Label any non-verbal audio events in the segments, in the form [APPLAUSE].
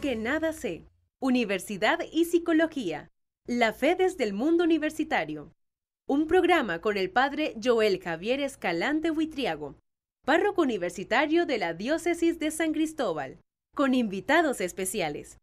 que nada sé. Universidad y Psicología. La fe desde el mundo universitario. Un programa con el padre Joel Javier Escalante Huitriago, párroco universitario de la diócesis de San Cristóbal, con invitados especiales.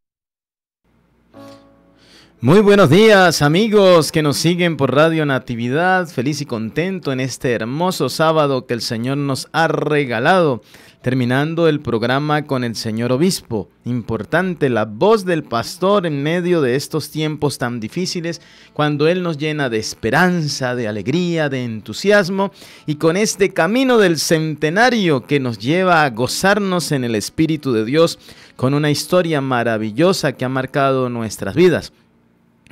Muy buenos días amigos que nos siguen por Radio Natividad, feliz y contento en este hermoso sábado que el Señor nos ha regalado, terminando el programa con el Señor Obispo. Importante la voz del pastor en medio de estos tiempos tan difíciles, cuando Él nos llena de esperanza, de alegría, de entusiasmo y con este camino del centenario que nos lleva a gozarnos en el Espíritu de Dios con una historia maravillosa que ha marcado nuestras vidas.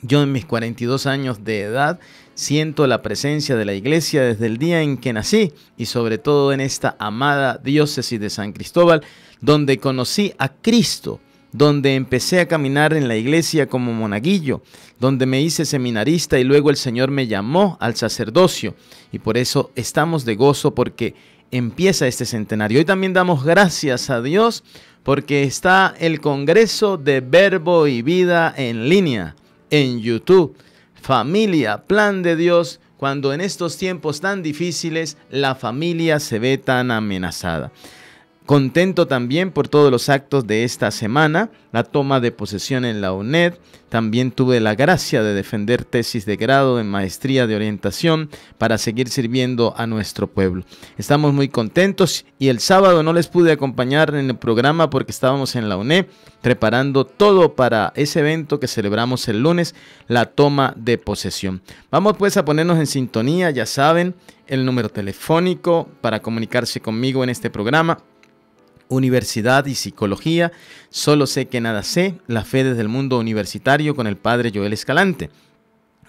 Yo en mis 42 años de edad siento la presencia de la iglesia desde el día en que nací y sobre todo en esta amada diócesis de San Cristóbal, donde conocí a Cristo, donde empecé a caminar en la iglesia como monaguillo, donde me hice seminarista y luego el Señor me llamó al sacerdocio. Y por eso estamos de gozo porque empieza este centenario. Hoy también damos gracias a Dios porque está el Congreso de Verbo y Vida en línea en YouTube. Familia, plan de Dios, cuando en estos tiempos tan difíciles la familia se ve tan amenazada. Contento también por todos los actos de esta semana, la toma de posesión en la UNED, también tuve la gracia de defender tesis de grado en maestría de orientación para seguir sirviendo a nuestro pueblo. Estamos muy contentos y el sábado no les pude acompañar en el programa porque estábamos en la UNED preparando todo para ese evento que celebramos el lunes, la toma de posesión. Vamos pues a ponernos en sintonía, ya saben, el número telefónico para comunicarse conmigo en este programa Universidad y Psicología, Solo sé que nada sé, La fe desde el mundo universitario con el padre Joel Escalante.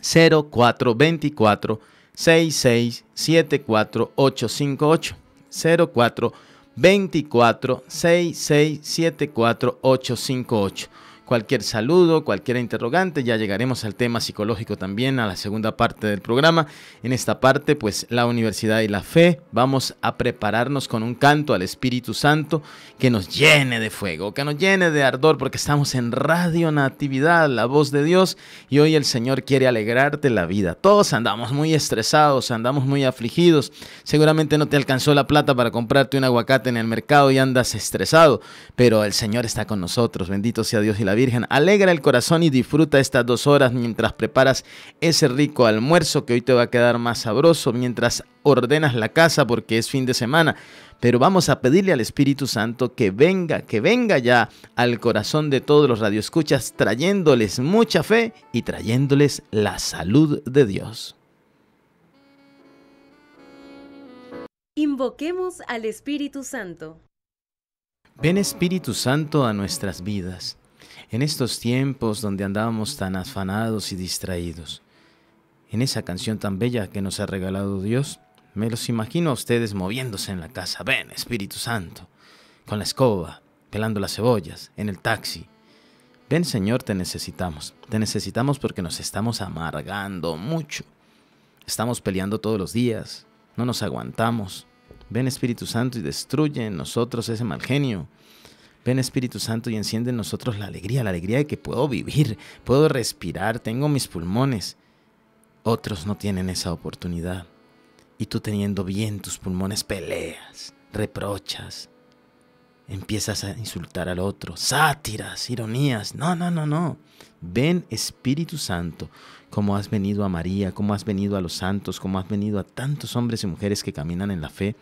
0424 6674858 0424 6674858 cualquier saludo, cualquier interrogante. Ya llegaremos al tema psicológico también, a la segunda parte del programa. En esta parte, pues la universidad y la fe, vamos a prepararnos con un canto al Espíritu Santo que nos llene de fuego, que nos llene de ardor, porque estamos en Radio Natividad, la voz de Dios, y hoy el Señor quiere alegrarte la vida. Todos andamos muy estresados, andamos muy afligidos. Seguramente no te alcanzó la plata para comprarte un aguacate en el mercado y andas estresado, pero el Señor está con nosotros. Bendito sea Dios y la Virgen. Alegra el corazón y disfruta estas dos horas mientras preparas ese rico almuerzo que hoy te va a quedar más sabroso, mientras ordenas la casa porque es fin de semana. Pero vamos a pedirle al Espíritu Santo que venga, que venga ya al corazón de todos los radioescuchas, trayéndoles mucha fe y trayéndoles la salud de Dios. Invoquemos al Espíritu Santo. Ven Espíritu Santo a nuestras vidas en estos tiempos donde andábamos tan afanados y distraídos. En esa canción tan bella que nos ha regalado Dios, me los imagino a ustedes moviéndose en la casa, ven Espíritu Santo, con la escoba, pelando las cebollas, en el taxi. Ven Señor, te necesitamos, te necesitamos porque nos estamos amargando mucho. Estamos peleando todos los días, no nos aguantamos. Ven Espíritu Santo y destruye en nosotros ese mal genio, Ven Espíritu Santo y enciende en nosotros la alegría, la alegría de que puedo vivir, puedo respirar, tengo mis pulmones. Otros no tienen esa oportunidad. Y tú teniendo bien tus pulmones peleas, reprochas, empiezas a insultar al otro, sátiras, ironías. No, no, no, no. Ven Espíritu Santo, como has venido a María, como has venido a los santos, como has venido a tantos hombres y mujeres que caminan en la fe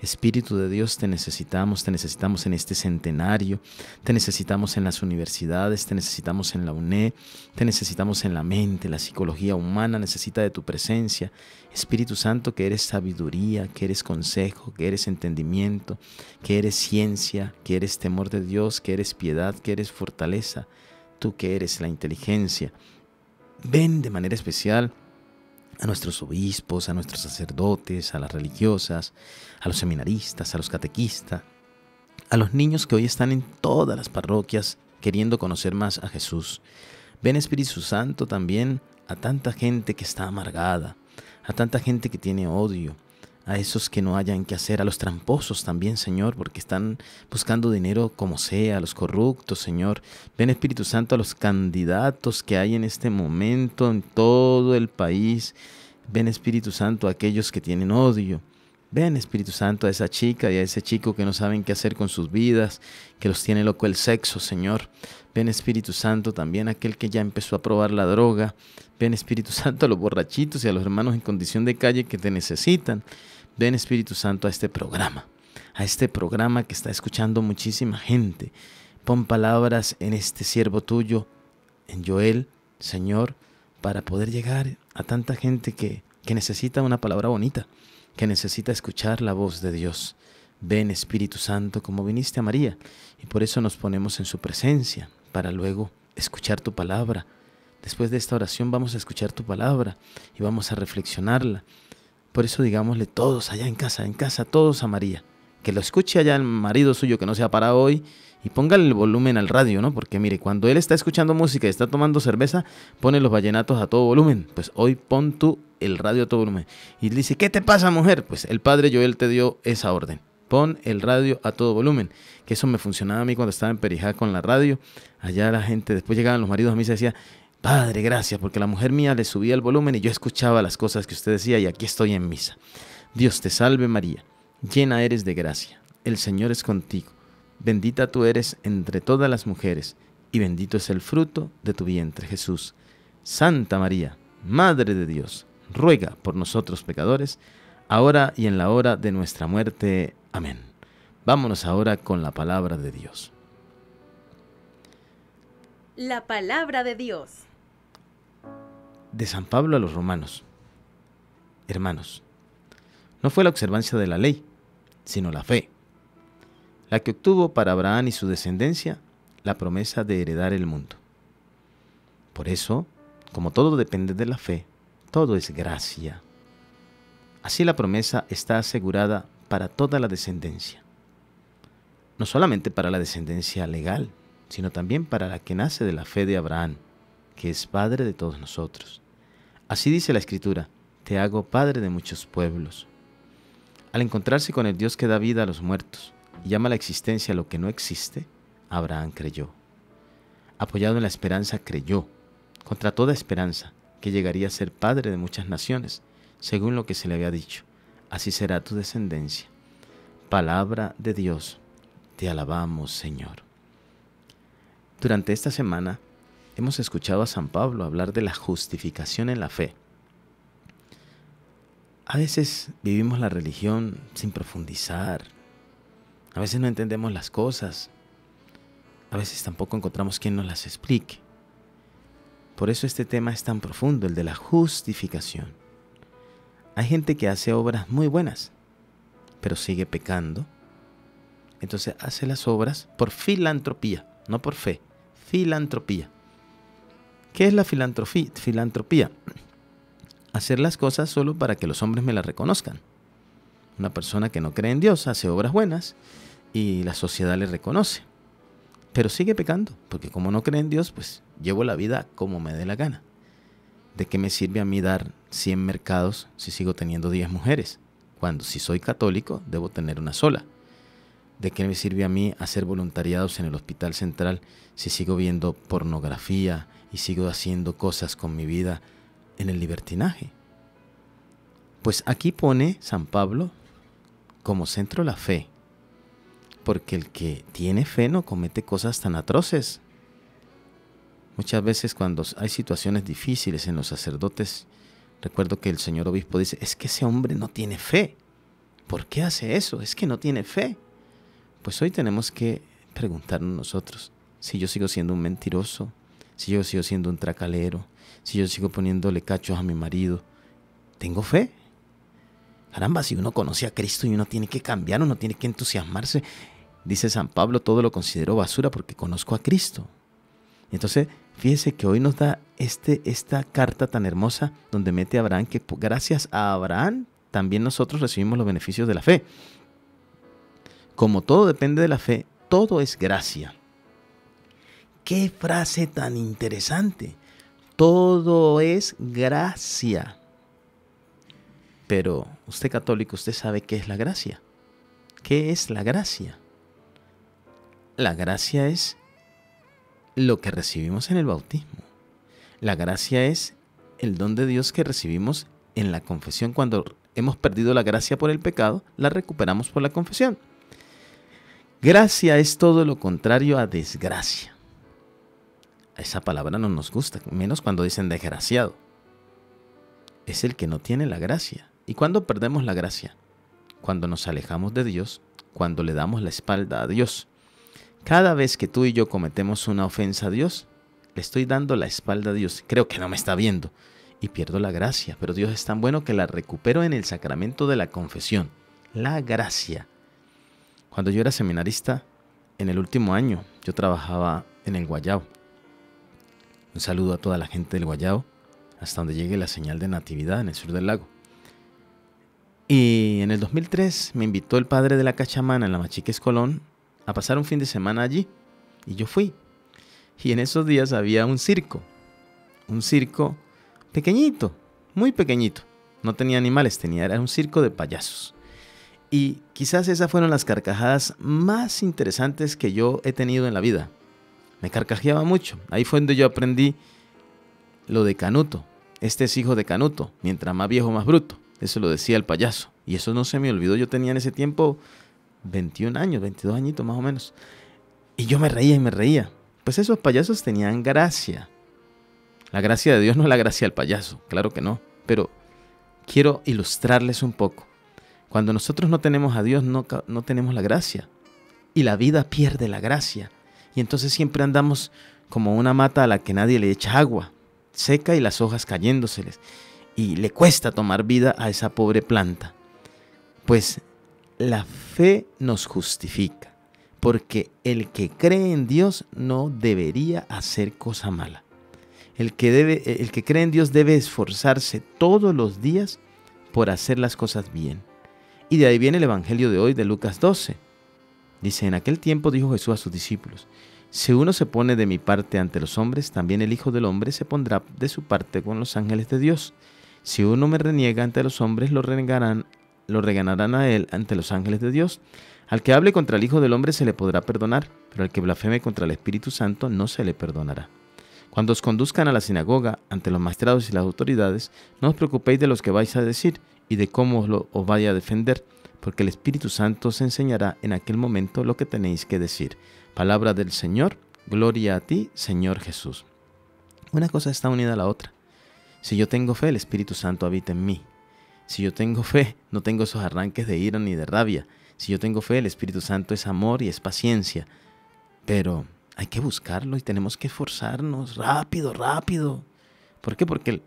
Espíritu de Dios, te necesitamos, te necesitamos en este centenario, te necesitamos en las universidades, te necesitamos en la UNED, te necesitamos en la mente, la psicología humana necesita de tu presencia. Espíritu Santo, que eres sabiduría, que eres consejo, que eres entendimiento, que eres ciencia, que eres temor de Dios, que eres piedad, que eres fortaleza, tú que eres la inteligencia. Ven de manera especial a nuestros obispos, a nuestros sacerdotes, a las religiosas, a los seminaristas, a los catequistas, a los niños que hoy están en todas las parroquias queriendo conocer más a Jesús. Ven Espíritu Santo también a tanta gente que está amargada, a tanta gente que tiene odio, a esos que no hayan que hacer, a los tramposos también, Señor, porque están buscando dinero como sea, a los corruptos, Señor. Ven Espíritu Santo a los candidatos que hay en este momento en todo el país. Ven Espíritu Santo a aquellos que tienen odio. Ven Espíritu Santo a esa chica y a ese chico que no saben qué hacer con sus vidas, que los tiene loco el sexo, Señor. Ven Espíritu Santo también a aquel que ya empezó a probar la droga. Ven Espíritu [LAUGHS] Santo a los borrachitos y a los hermanos en condición de calle que te necesitan. Ven Espíritu Santo a este programa, a este programa que está escuchando muchísima gente. Pon palabras en este siervo tuyo, en Joel, Señor, para poder llegar a tanta gente que, que necesita una palabra bonita, que necesita escuchar la voz de Dios. Ven Espíritu Santo como viniste a María y por eso nos ponemos en su presencia para luego escuchar tu palabra. Después de esta oración vamos a escuchar tu palabra y vamos a reflexionarla por eso digámosle todos allá en casa, en casa, todos a María. Que lo escuche allá el marido suyo que no se ha parado hoy y póngale el volumen al radio, ¿no? Porque mire, cuando él está escuchando música y está tomando cerveza, pone los vallenatos a todo volumen. Pues hoy pon tú el radio a todo volumen. Y dice, ¿qué te pasa, mujer? Pues el padre Joel te dio esa orden. Pon el radio a todo volumen. Que eso me funcionaba a mí cuando estaba en Perijá con la radio. Allá la gente, después llegaban los maridos a mí y se decía, Padre, gracias, porque la mujer mía le subía el volumen y yo escuchaba las cosas que usted decía y aquí estoy en misa. Dios te salve María, llena eres de gracia, el Señor es contigo, bendita tú eres entre todas las mujeres y bendito es el fruto de tu vientre Jesús. Santa María, Madre de Dios, ruega por nosotros pecadores, ahora y en la hora de nuestra muerte. Amén. Vámonos ahora con la palabra de Dios. La palabra de Dios de San Pablo a los romanos. Hermanos, no fue la observancia de la ley, sino la fe, la que obtuvo para Abraham y su descendencia la promesa de heredar el mundo. Por eso, como todo depende de la fe, todo es gracia. Así la promesa está asegurada para toda la descendencia. No solamente para la descendencia legal, sino también para la que nace de la fe de Abraham, que es Padre de todos nosotros. Así dice la escritura, te hago padre de muchos pueblos. Al encontrarse con el Dios que da vida a los muertos y llama a la existencia lo que no existe, Abraham creyó. Apoyado en la esperanza, creyó, contra toda esperanza, que llegaría a ser padre de muchas naciones, según lo que se le había dicho. Así será tu descendencia. Palabra de Dios, te alabamos Señor. Durante esta semana Hemos escuchado a San Pablo hablar de la justificación en la fe. A veces vivimos la religión sin profundizar. A veces no entendemos las cosas. A veces tampoco encontramos quien nos las explique. Por eso este tema es tan profundo, el de la justificación. Hay gente que hace obras muy buenas, pero sigue pecando. Entonces hace las obras por filantropía, no por fe, filantropía. ¿Qué es la filantropía? Hacer las cosas solo para que los hombres me las reconozcan. Una persona que no cree en Dios hace obras buenas y la sociedad le reconoce. Pero sigue pecando, porque como no cree en Dios, pues llevo la vida como me dé la gana. ¿De qué me sirve a mí dar 100 mercados si sigo teniendo 10 mujeres? Cuando si soy católico, debo tener una sola. ¿De qué me sirve a mí hacer voluntariados en el hospital central si sigo viendo pornografía, y sigo haciendo cosas con mi vida en el libertinaje. Pues aquí pone San Pablo como centro la fe, porque el que tiene fe no comete cosas tan atroces. Muchas veces cuando hay situaciones difíciles en los sacerdotes, recuerdo que el señor obispo dice, es que ese hombre no tiene fe. ¿Por qué hace eso? Es que no tiene fe. Pues hoy tenemos que preguntarnos nosotros, si yo sigo siendo un mentiroso, si yo sigo siendo un tracalero, si yo sigo poniéndole cachos a mi marido, tengo fe. Caramba, si uno conoce a Cristo y uno tiene que cambiar, uno tiene que entusiasmarse. Dice San Pablo, todo lo considero basura porque conozco a Cristo. Entonces, fíjese que hoy nos da este, esta carta tan hermosa donde mete a Abraham que gracias a Abraham también nosotros recibimos los beneficios de la fe. Como todo depende de la fe, todo es gracia. Qué frase tan interesante. Todo es gracia. Pero usted católico, usted sabe qué es la gracia. ¿Qué es la gracia? La gracia es lo que recibimos en el bautismo. La gracia es el don de Dios que recibimos en la confesión. Cuando hemos perdido la gracia por el pecado, la recuperamos por la confesión. Gracia es todo lo contrario a desgracia. Esa palabra no nos gusta, menos cuando dicen desgraciado. Es el que no tiene la gracia. ¿Y cuándo perdemos la gracia? Cuando nos alejamos de Dios, cuando le damos la espalda a Dios. Cada vez que tú y yo cometemos una ofensa a Dios, le estoy dando la espalda a Dios. Creo que no me está viendo y pierdo la gracia, pero Dios es tan bueno que la recupero en el sacramento de la confesión. La gracia. Cuando yo era seminarista, en el último año, yo trabajaba en el Guayao un saludo a toda la gente del Guayao, hasta donde llegue la señal de natividad en el sur del lago. Y en el 2003 me invitó el padre de la cachamana en la Machiques Colón a pasar un fin de semana allí. Y yo fui. Y en esos días había un circo. Un circo pequeñito, muy pequeñito. No tenía animales, tenía, era un circo de payasos. Y quizás esas fueron las carcajadas más interesantes que yo he tenido en la vida. Me carcajeaba mucho. Ahí fue donde yo aprendí lo de Canuto. Este es hijo de Canuto. Mientras más viejo, más bruto. Eso lo decía el payaso. Y eso no se me olvidó. Yo tenía en ese tiempo 21 años, 22 añitos más o menos. Y yo me reía y me reía. Pues esos payasos tenían gracia. La gracia de Dios no es la gracia del payaso, claro que no. Pero quiero ilustrarles un poco. Cuando nosotros no tenemos a Dios, no, no tenemos la gracia. Y la vida pierde la gracia y entonces siempre andamos como una mata a la que nadie le echa agua, seca y las hojas cayéndoseles, y le cuesta tomar vida a esa pobre planta. Pues la fe nos justifica, porque el que cree en Dios no debería hacer cosa mala. El que, debe, el que cree en Dios debe esforzarse todos los días por hacer las cosas bien. Y de ahí viene el Evangelio de hoy de Lucas 12 Dice, en aquel tiempo dijo Jesús a sus discípulos, si uno se pone de mi parte ante los hombres, también el Hijo del Hombre se pondrá de su parte con los ángeles de Dios. Si uno me reniega ante los hombres, lo renegarán, lo reganarán a él ante los ángeles de Dios. Al que hable contra el Hijo del Hombre se le podrá perdonar, pero al que blasfeme contra el Espíritu Santo no se le perdonará. Cuando os conduzcan a la sinagoga, ante los maestrados y las autoridades, no os preocupéis de los que vais a decir y de cómo os, lo, os vaya a defender porque el Espíritu Santo os enseñará en aquel momento lo que tenéis que decir. Palabra del Señor, gloria a ti, Señor Jesús. Una cosa está unida a la otra. Si yo tengo fe, el Espíritu Santo habita en mí. Si yo tengo fe, no tengo esos arranques de ira ni de rabia. Si yo tengo fe, el Espíritu Santo es amor y es paciencia. Pero hay que buscarlo y tenemos que esforzarnos rápido, rápido. ¿Por qué? Porque el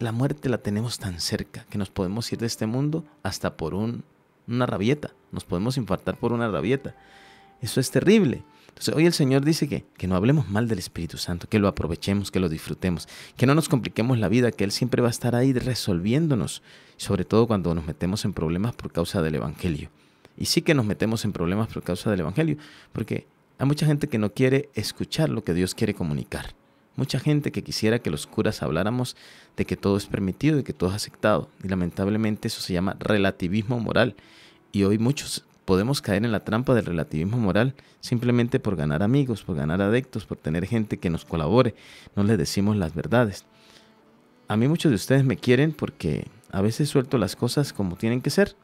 la muerte la tenemos tan cerca que nos podemos ir de este mundo hasta por una rabieta. Nos podemos infartar por una rabieta. Eso es terrible. Entonces hoy el Señor dice que, que no hablemos mal del Espíritu Santo, que lo aprovechemos, que lo disfrutemos, que no nos compliquemos la vida, que Él siempre va a estar ahí resolviéndonos, sobre todo cuando nos metemos en problemas por causa del Evangelio. Y sí que nos metemos en problemas por causa del Evangelio, porque hay mucha gente que no quiere escuchar lo que Dios quiere comunicar mucha gente que quisiera que los curas habláramos de que todo es permitido y que todo es aceptado. Y lamentablemente eso se llama relativismo moral. Y hoy muchos podemos caer en la trampa del relativismo moral simplemente por ganar amigos, por ganar adeptos, por tener gente que nos colabore. No les decimos las verdades. A mí muchos de ustedes me quieren porque a veces suelto las cosas como tienen que ser.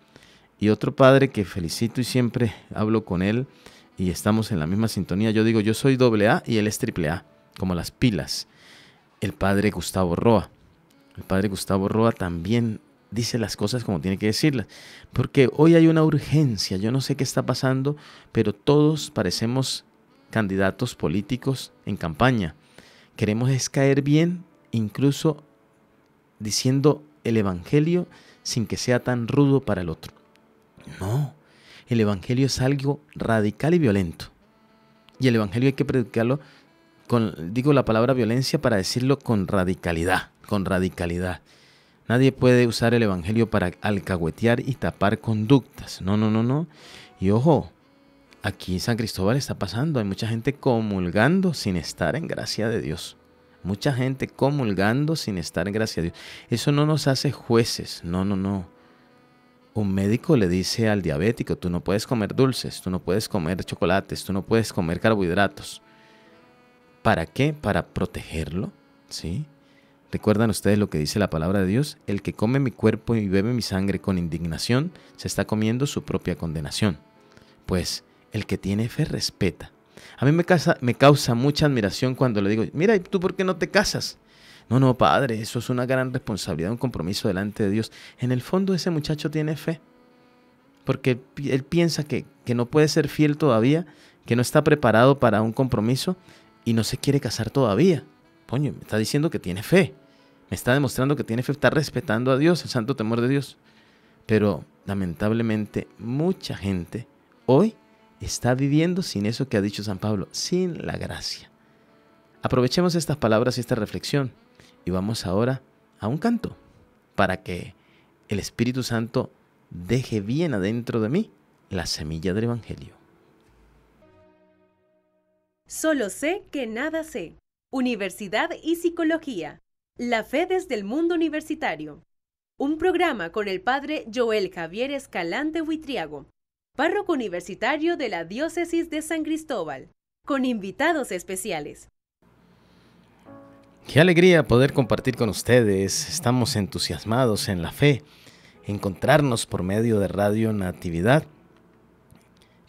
Y otro padre que felicito y siempre hablo con él y estamos en la misma sintonía, yo digo, yo soy doble A y él es triple A como las pilas, el padre Gustavo Roa. El padre Gustavo Roa también dice las cosas como tiene que decirlas, porque hoy hay una urgencia, yo no sé qué está pasando, pero todos parecemos candidatos políticos en campaña. Queremos es caer bien, incluso diciendo el Evangelio sin que sea tan rudo para el otro. No, el Evangelio es algo radical y violento. Y el Evangelio hay que predicarlo digo la palabra violencia para decirlo con radicalidad, con radicalidad. Nadie puede usar el Evangelio para alcahuetear y tapar conductas. No, no, no, no. Y ojo, aquí en San Cristóbal está pasando. Hay mucha gente comulgando sin estar en gracia de Dios. Mucha gente comulgando sin estar en gracia de Dios. Eso no nos hace jueces. No, no, no. Un médico le dice al diabético, tú no puedes comer dulces, tú no puedes comer chocolates, tú no puedes comer carbohidratos. ¿Para qué? Para protegerlo, ¿sí? ¿Recuerdan ustedes lo que dice la palabra de Dios? El que come mi cuerpo y bebe mi sangre con indignación, se está comiendo su propia condenación. Pues el que tiene fe respeta. A mí me causa, mucha admiración cuando le digo, mira, ¿y tú por qué no te casas? No, no, padre, eso es una gran responsabilidad, un compromiso delante de Dios. En el fondo ese muchacho tiene fe, porque él piensa que, que no puede ser fiel todavía, que no está preparado para un compromiso, y no se quiere casar todavía. Poño, me está diciendo que tiene fe. Me está demostrando que tiene fe, está respetando a Dios, el santo temor de Dios. Pero lamentablemente mucha gente hoy está viviendo sin eso que ha dicho San Pablo, sin la gracia. Aprovechemos estas palabras y esta reflexión y vamos ahora a un canto para que el Espíritu Santo deje bien adentro de mí la semilla del Evangelio. Solo sé que nada sé. Universidad y Psicología. La fe desde el mundo universitario. Un programa con el padre Joel Javier Escalante Huitriago, párroco universitario de la Diócesis de San Cristóbal, con invitados especiales. Qué alegría poder compartir con ustedes. Estamos entusiasmados en la fe, encontrarnos por medio de Radio Natividad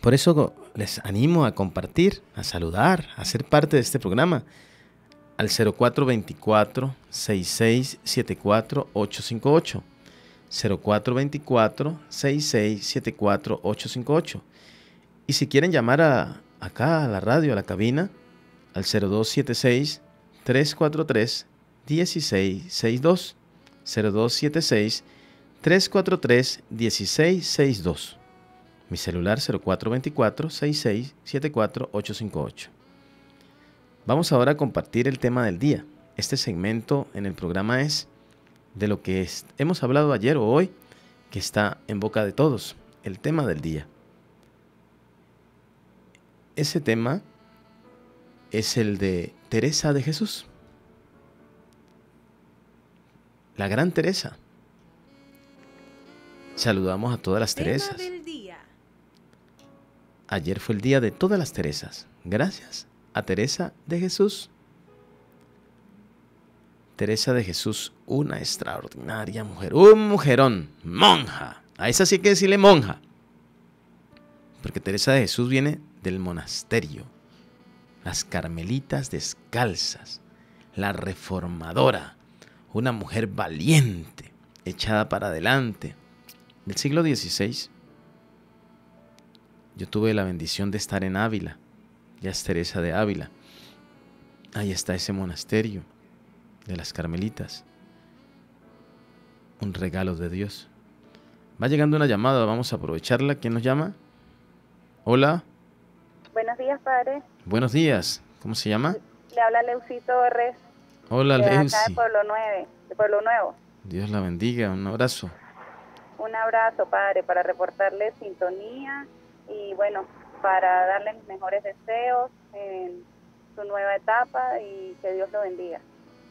por eso les animo a compartir, a saludar, a ser parte de este programa al 0424 6674 858. 0424 6674 858. Y si quieren llamar a, acá a la radio, a la cabina, al 0276 343 1662. 0276 343 1662. Mi celular 0424-6674-858. Vamos ahora a compartir el tema del día. Este segmento en el programa es de lo que hemos hablado ayer o hoy, que está en boca de todos, el tema del día. Ese tema es el de Teresa de Jesús. La gran Teresa. Saludamos a todas las Teresas. Ayer fue el día de todas las Teresas. Gracias a Teresa de Jesús. Teresa de Jesús, una extraordinaria mujer, un mujerón, monja. A esa sí hay que decirle monja. Porque Teresa de Jesús viene del monasterio. Las carmelitas descalzas. La reformadora. Una mujer valiente, echada para adelante. Del siglo XVI yo tuve la bendición de estar en Ávila, ya es Teresa de Ávila. Ahí está ese monasterio de las Carmelitas. Un regalo de Dios. Va llegando una llamada, vamos a aprovecharla. ¿Quién nos llama? Hola. Buenos días, padre. Buenos días. ¿Cómo se llama? Le habla Leucito Torres. Hola, Leucito. de Pueblo Nuevo. Dios la bendiga. Un abrazo. Un abrazo, padre, para reportarle sintonía y bueno, para darle mejores deseos en su nueva etapa y que Dios lo bendiga.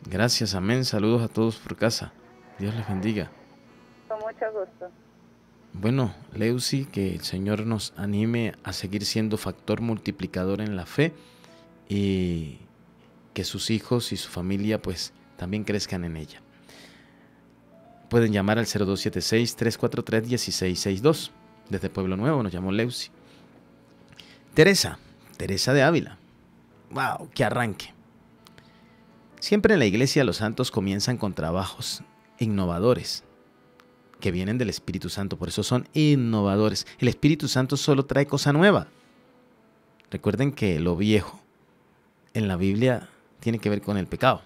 Gracias, amén. Saludos a todos por casa. Dios les bendiga. Con mucho gusto. Bueno, Leuci, que el Señor nos anime a seguir siendo factor multiplicador en la fe y que sus hijos y su familia pues también crezcan en ella. Pueden llamar al 0276-343-1662 desde Pueblo Nuevo, nos llamó Leusi. Teresa, Teresa de Ávila. ¡Wow! ¡Qué arranque! Siempre en la iglesia los santos comienzan con trabajos innovadores que vienen del Espíritu Santo, por eso son innovadores. El Espíritu Santo solo trae cosa nueva. Recuerden que lo viejo en la Biblia tiene que ver con el pecado.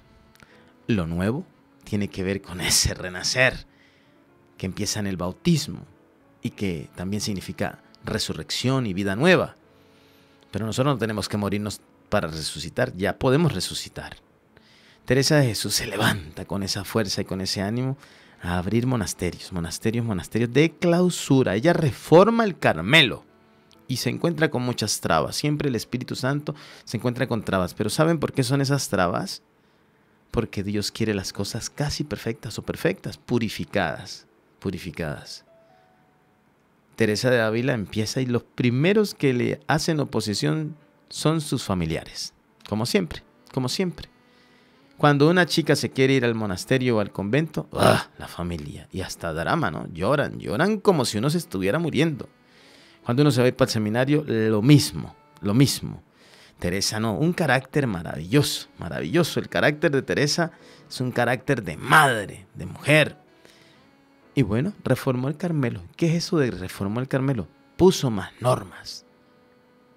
Lo nuevo tiene que ver con ese renacer que empieza en el bautismo, y que también significa resurrección y vida nueva. Pero nosotros no tenemos que morirnos para resucitar, ya podemos resucitar. Teresa de Jesús se levanta con esa fuerza y con ese ánimo a abrir monasterios, monasterios, monasterios de clausura. Ella reforma el Carmelo y se encuentra con muchas trabas. Siempre el Espíritu Santo se encuentra con trabas. Pero ¿saben por qué son esas trabas? Porque Dios quiere las cosas casi perfectas o perfectas, purificadas, purificadas. Teresa de Ávila empieza y los primeros que le hacen oposición son sus familiares, como siempre, como siempre. Cuando una chica se quiere ir al monasterio o al convento, ¡ah! la familia, y hasta drama, ¿no? Lloran, lloran como si uno se estuviera muriendo. Cuando uno se va a ir para el seminario, lo mismo, lo mismo. Teresa no, un carácter maravilloso, maravilloso. El carácter de Teresa es un carácter de madre, de mujer, y bueno, reformó el Carmelo. ¿Qué es eso de reformó el Carmelo? Puso más normas.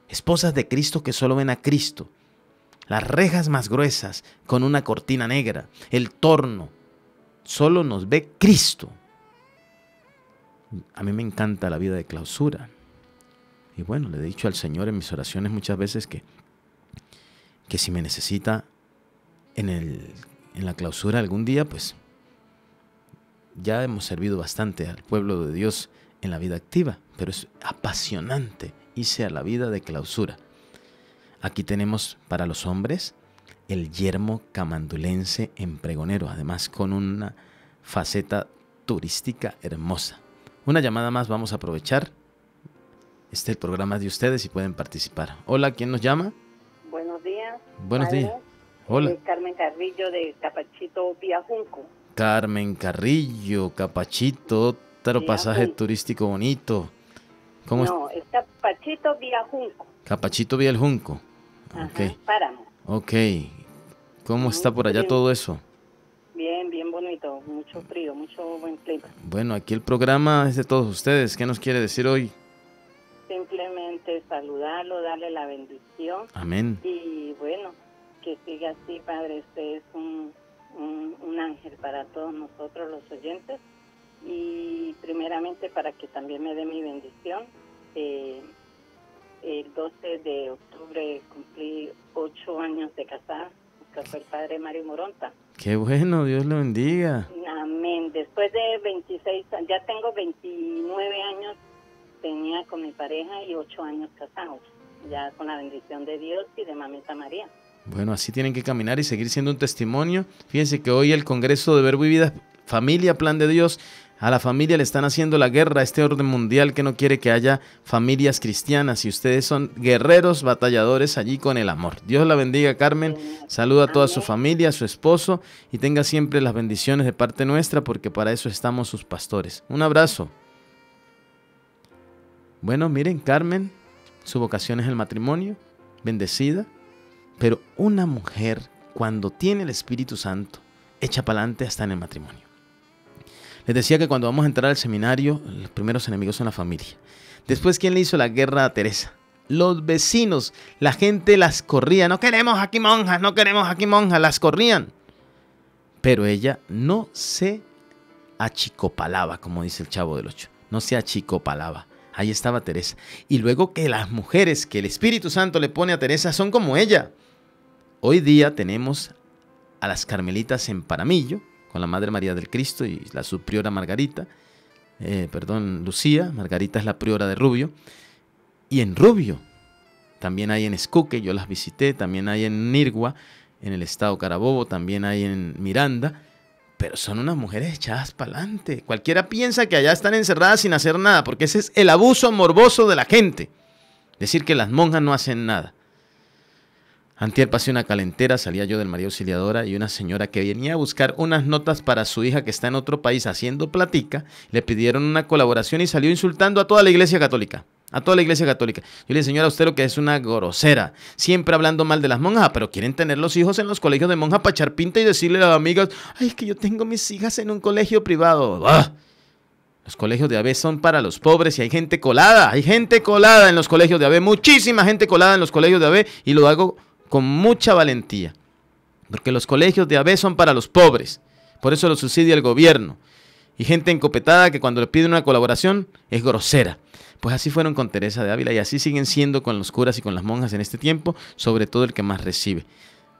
Esposas de Cristo que solo ven a Cristo. Las rejas más gruesas con una cortina negra. El torno. Solo nos ve Cristo. A mí me encanta la vida de clausura. Y bueno, le he dicho al Señor en mis oraciones muchas veces que, que si me necesita en, en la clausura algún día, pues ya hemos servido bastante al pueblo de Dios en la vida activa, pero es apasionante irse a la vida de clausura. Aquí tenemos para los hombres el yermo camandulense en pregonero, además con una faceta turística hermosa. Una llamada más vamos a aprovechar. Este programa de ustedes y pueden participar. Hola, ¿quién nos llama? Buenos días. Buenos días. Hola. Eh, Carmen Carrillo de Capachito Piajunco. Carmen Carrillo, Capachito, otro pasaje turístico bonito. ¿Cómo no, es? Capachito Vía Junco. Capachito Vía el Junco. ok. Ok. ¿Cómo está por allá todo eso? Bien, bien bonito. Mucho frío, mucho buen clima. Bueno, aquí el programa es de todos ustedes. ¿Qué nos quiere decir hoy? Simplemente saludarlo, darle la bendición. Amén. Y bueno, que siga así, Padre. Este es un un, ángel para todos nosotros los oyentes y primeramente para que también me dé mi bendición. Eh, el 12 de octubre cumplí ocho años de casada, que el padre Mario Moronta. Qué bueno, Dios lo bendiga. Amén. Después de 26, ya tengo 29 años, tenía con mi pareja y ocho años casados, ya con la bendición de Dios y de Mamita María. Bueno, así tienen que caminar y seguir siendo un testimonio. Fíjense que hoy el Congreso de Verbo y Familia, Plan de Dios, a la familia le están haciendo la guerra a este orden mundial que no quiere que haya familias cristianas y ustedes son guerreros, batalladores allí con el amor. Dios la bendiga, Carmen. Saluda a toda su familia, a su esposo y tenga siempre las bendiciones de parte nuestra porque para eso estamos sus pastores. Un abrazo. Bueno, miren, Carmen, su vocación es el matrimonio, bendecida. Pero una mujer, cuando tiene el Espíritu Santo, echa para adelante hasta en el matrimonio. Les decía que cuando vamos a entrar al seminario, los primeros enemigos son la familia. Después, ¿quién le hizo la guerra a Teresa? Los vecinos, la gente las corría. No queremos aquí monjas, no queremos aquí monjas, las corrían. Pero ella no se achicopalaba, como dice el chavo del Ocho. No se achicopalaba. Ahí estaba Teresa. Y luego que las mujeres que el Espíritu Santo le pone a Teresa son como ella. Hoy día tenemos a las carmelitas en Paramillo, con la Madre María del Cristo y la subpriora Margarita, eh, perdón, Lucía, Margarita es la priora de Rubio, y en Rubio, también hay en Escuque, yo las visité, también hay en Nirgua, en el estado Carabobo, también hay en Miranda, pero son unas mujeres echadas para adelante. Cualquiera piensa que allá están encerradas sin hacer nada, porque ese es el abuso morboso de la gente, decir que las monjas no hacen nada. Antier pasé una calentera, salía yo del María Auxiliadora y una señora que venía a buscar unas notas para su hija que está en otro país haciendo platica, le pidieron una colaboración y salió insultando a toda la iglesia católica. A toda la iglesia católica. Yo le dije, señora, usted lo que es una grosera. Siempre hablando mal de las monjas, ah, pero quieren tener los hijos en los colegios de monjas para echar pinta y decirle a las amigas, ay, que yo tengo mis hijas en un colegio privado. Los colegios de ave son para los pobres y hay gente colada, hay gente colada en los colegios de ave, muchísima gente colada en los colegios de ave y lo hago con mucha valentía, porque los colegios de AB son para los pobres, por eso los subsidia el gobierno, y gente encopetada que cuando le piden una colaboración es grosera. Pues así fueron con Teresa de Ávila y así siguen siendo con los curas y con las monjas en este tiempo, sobre todo el que más recibe.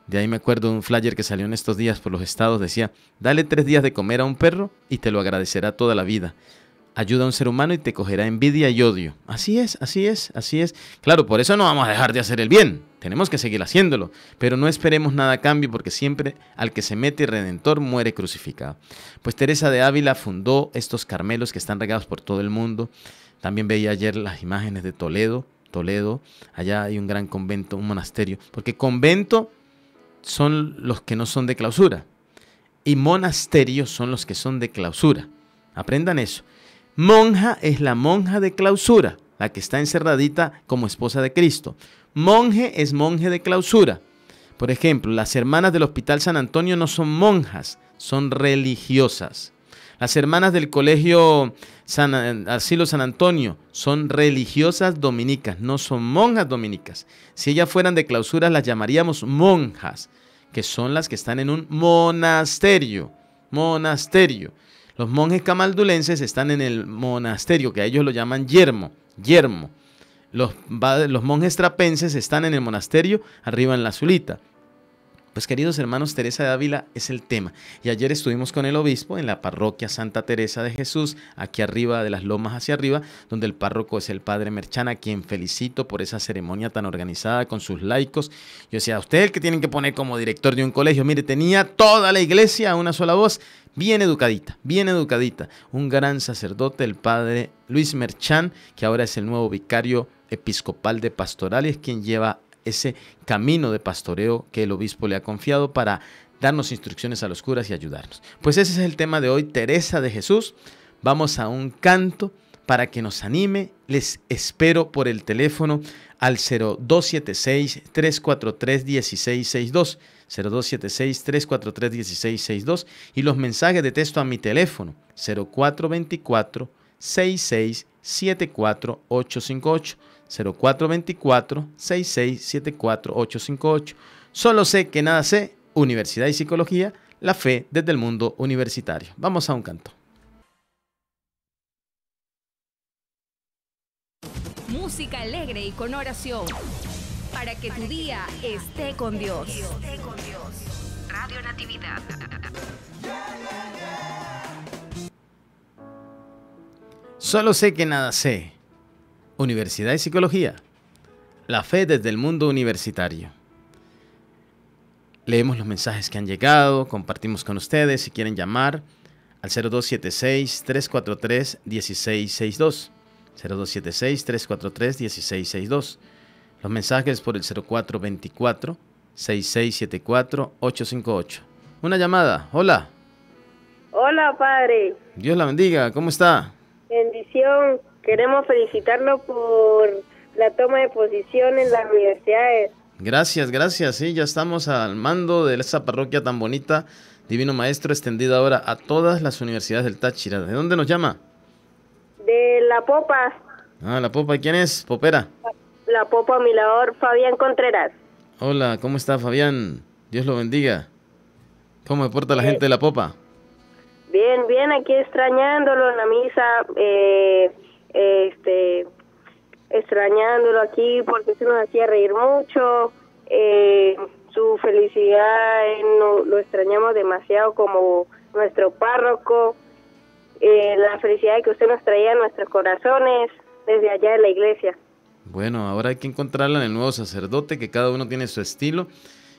De ahí me acuerdo de un flyer que salió en estos días por los estados, decía, dale tres días de comer a un perro y te lo agradecerá toda la vida. Ayuda a un ser humano y te cogerá envidia y odio. Así es, así es, así es. Claro, por eso no vamos a dejar de hacer el bien. Tenemos que seguir haciéndolo, pero no esperemos nada a cambio porque siempre al que se mete redentor muere crucificado. Pues Teresa de Ávila fundó estos Carmelos que están regados por todo el mundo. También veía ayer las imágenes de Toledo. Toledo, allá hay un gran convento, un monasterio, porque convento son los que no son de clausura y monasterios son los que son de clausura. Aprendan eso. Monja es la monja de clausura, la que está encerradita como esposa de Cristo. Monje es monje de clausura. Por ejemplo, las hermanas del Hospital San Antonio no son monjas, son religiosas. Las hermanas del Colegio San, Asilo San Antonio son religiosas dominicas, no son monjas dominicas. Si ellas fueran de clausura, las llamaríamos monjas, que son las que están en un monasterio. Monasterio. Los monjes camaldulenses están en el monasterio, que a ellos lo llaman yermo, yermo. Los, monjes trapenses están en el monasterio, arriba en la Zulita. Pues queridos hermanos, Teresa de Ávila es el tema. Y ayer estuvimos con el obispo en la parroquia Santa Teresa de Jesús, aquí arriba de las lomas hacia arriba, donde el párroco es el padre a quien felicito por esa ceremonia tan organizada con sus laicos. Yo decía, usted que tienen que poner como director de un colegio, mire, tenía toda la iglesia a una sola voz, bien educadita, bien educadita. Un gran sacerdote, el padre Luis Merchán, que ahora es el nuevo vicario episcopal de pastoral y es quien lleva ese camino de pastoreo que el obispo le ha confiado para darnos instrucciones a los curas y ayudarnos. Pues ese es el tema de hoy, Teresa de Jesús. Vamos a un canto para que nos anime. Les espero por el teléfono al 0276-343-1662. 0276-343-1662 y los mensajes de texto a mi teléfono 0424 66 74858 0424-6674-858. Solo sé que nada sé, Universidad y Psicología, la fe desde el mundo universitario. Vamos a un canto. Música alegre y con oración. Para que tu día esté con Dios. Radio Natividad. Solo sé que nada sé. Universidad de Psicología. La fe desde el mundo universitario. Leemos los mensajes que han llegado, compartimos con ustedes si quieren llamar al 0276-343-1662. 0276-343-1662. Los mensajes por el 0424-6674-858. Una llamada. Hola. Hola, padre. Dios la bendiga. ¿Cómo está? Bendición. Queremos felicitarlo por la toma de posición en las universidades. Gracias, gracias. Sí, ya estamos al mando de esa parroquia tan bonita. Divino Maestro, extendida ahora a todas las universidades del Táchira. ¿De dónde nos llama? De La Popa. Ah, La Popa. ¿Quién es? Popera. La Popa Milador, Fabián Contreras. Hola, ¿cómo está Fabián? Dios lo bendiga. ¿Cómo porta la gente de La Popa? Bien, bien, aquí extrañándolo en la misa. Eh, este extrañándolo aquí porque se nos hacía reír mucho, eh, su felicidad eh, lo extrañamos demasiado como nuestro párroco, eh, la felicidad que usted nos traía en nuestros corazones desde allá de la iglesia. Bueno, ahora hay que encontrarla en el nuevo sacerdote, que cada uno tiene su estilo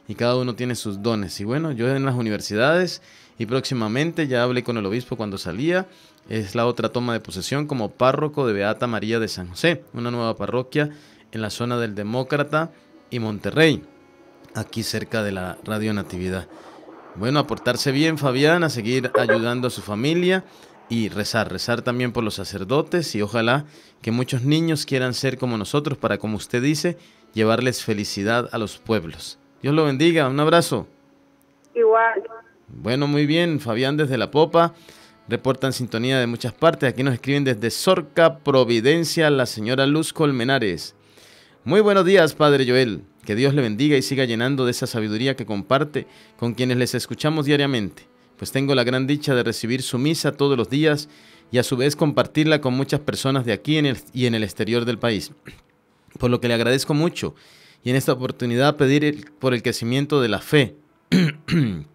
y cada uno tiene sus dones. Y bueno, yo en las universidades y próximamente ya hablé con el obispo cuando salía es la otra toma de posesión como párroco de Beata María de San José, una nueva parroquia en la zona del Demócrata y Monterrey, aquí cerca de la Radio Natividad. Bueno, aportarse bien, Fabián, a seguir ayudando a su familia y rezar, rezar también por los sacerdotes y ojalá que muchos niños quieran ser como nosotros para, como usted dice, llevarles felicidad a los pueblos. Dios lo bendiga, un abrazo. Igual. Bueno, muy bien, Fabián desde la Popa. Reportan sintonía de muchas partes. Aquí nos escriben desde Sorca, Providencia, la señora Luz Colmenares. Muy buenos días, Padre Joel. Que Dios le bendiga y siga llenando de esa sabiduría que comparte con quienes les escuchamos diariamente. Pues tengo la gran dicha de recibir su misa todos los días y a su vez compartirla con muchas personas de aquí y en el exterior del país. Por lo que le agradezco mucho y en esta oportunidad pedir por el crecimiento de la fe. [CLEARS THROAT]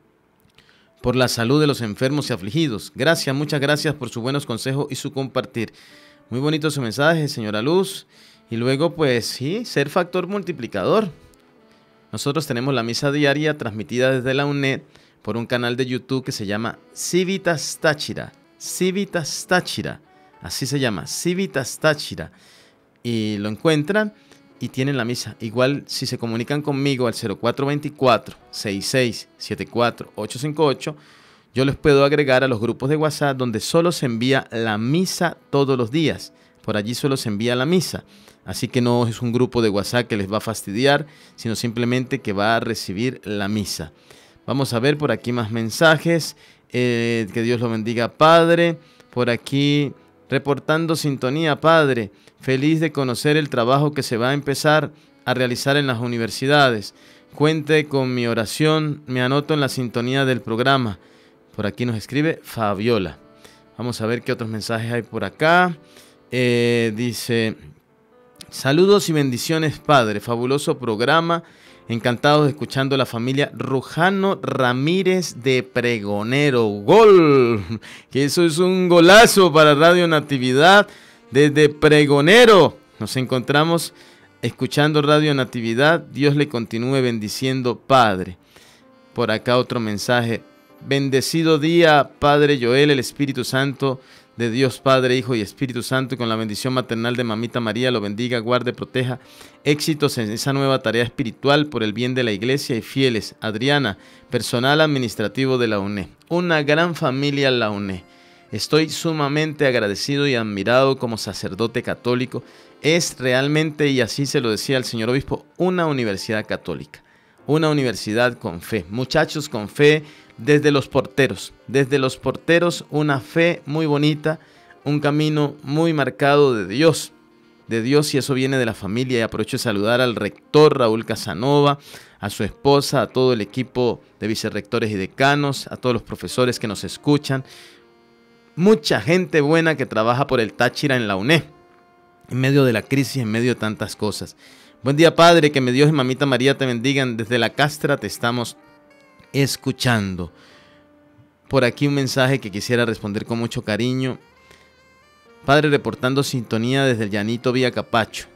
por la salud de los enfermos y afligidos. Gracias, muchas gracias por sus buenos consejos y su compartir. Muy bonito su mensaje, señora Luz. Y luego, pues sí, ser factor multiplicador. Nosotros tenemos la misa diaria transmitida desde la UNED por un canal de YouTube que se llama Civitas Táchira. Civitas Táchira. Así se llama, Civitas Táchira. Y lo encuentran y tienen la misa. Igual si se comunican conmigo al 0424-6674-858, yo les puedo agregar a los grupos de WhatsApp donde solo se envía la misa todos los días. Por allí solo se envía la misa. Así que no es un grupo de WhatsApp que les va a fastidiar, sino simplemente que va a recibir la misa. Vamos a ver por aquí más mensajes. Eh, que Dios lo bendiga, Padre. Por aquí reportando sintonía, Padre, feliz de conocer el trabajo que se va a empezar a realizar en las universidades. Cuente con mi oración, me anoto en la sintonía del programa. Por aquí nos escribe Fabiola. Vamos a ver qué otros mensajes hay por acá. Eh, dice, saludos y bendiciones, Padre, fabuloso programa Encantados escuchando la familia Rujano Ramírez de Pregonero. Gol. [LAUGHS] Que eso es un golazo para Radio Natividad desde Pregonero. Nos encontramos escuchando Radio Natividad. Dios le continúe bendiciendo, Padre. Por acá otro mensaje. Bendecido día, Padre Joel, el Espíritu Santo de Dios Padre, Hijo y Espíritu Santo, con la bendición maternal de Mamita María, lo bendiga, guarde, proteja. Éxitos en esa nueva tarea espiritual por el bien de la Iglesia y fieles. Adriana, personal administrativo de la UNE. Una gran familia la UNE. Estoy sumamente agradecido y admirado como sacerdote católico. Es realmente, y así se lo decía el señor obispo, una universidad católica. Una universidad con fe. Muchachos con fe, desde los porteros. Desde los porteros una fe muy bonita, un camino muy marcado de Dios. De Dios y eso viene de la familia. Y aprovecho de saludar al rector Raúl Casanova, a su esposa, a todo el equipo de vicerrectores y decanos, a todos los profesores que nos escuchan. Mucha gente buena que trabaja por el Táchira en la UNE en medio de la crisis, en medio de tantas cosas. Buen día Padre, que me Dios y Mamita María te bendigan. Desde la castra te estamos escuchando. Por aquí un mensaje que quisiera responder con mucho cariño. Padre reportando sintonía desde llanito Vía Capacho.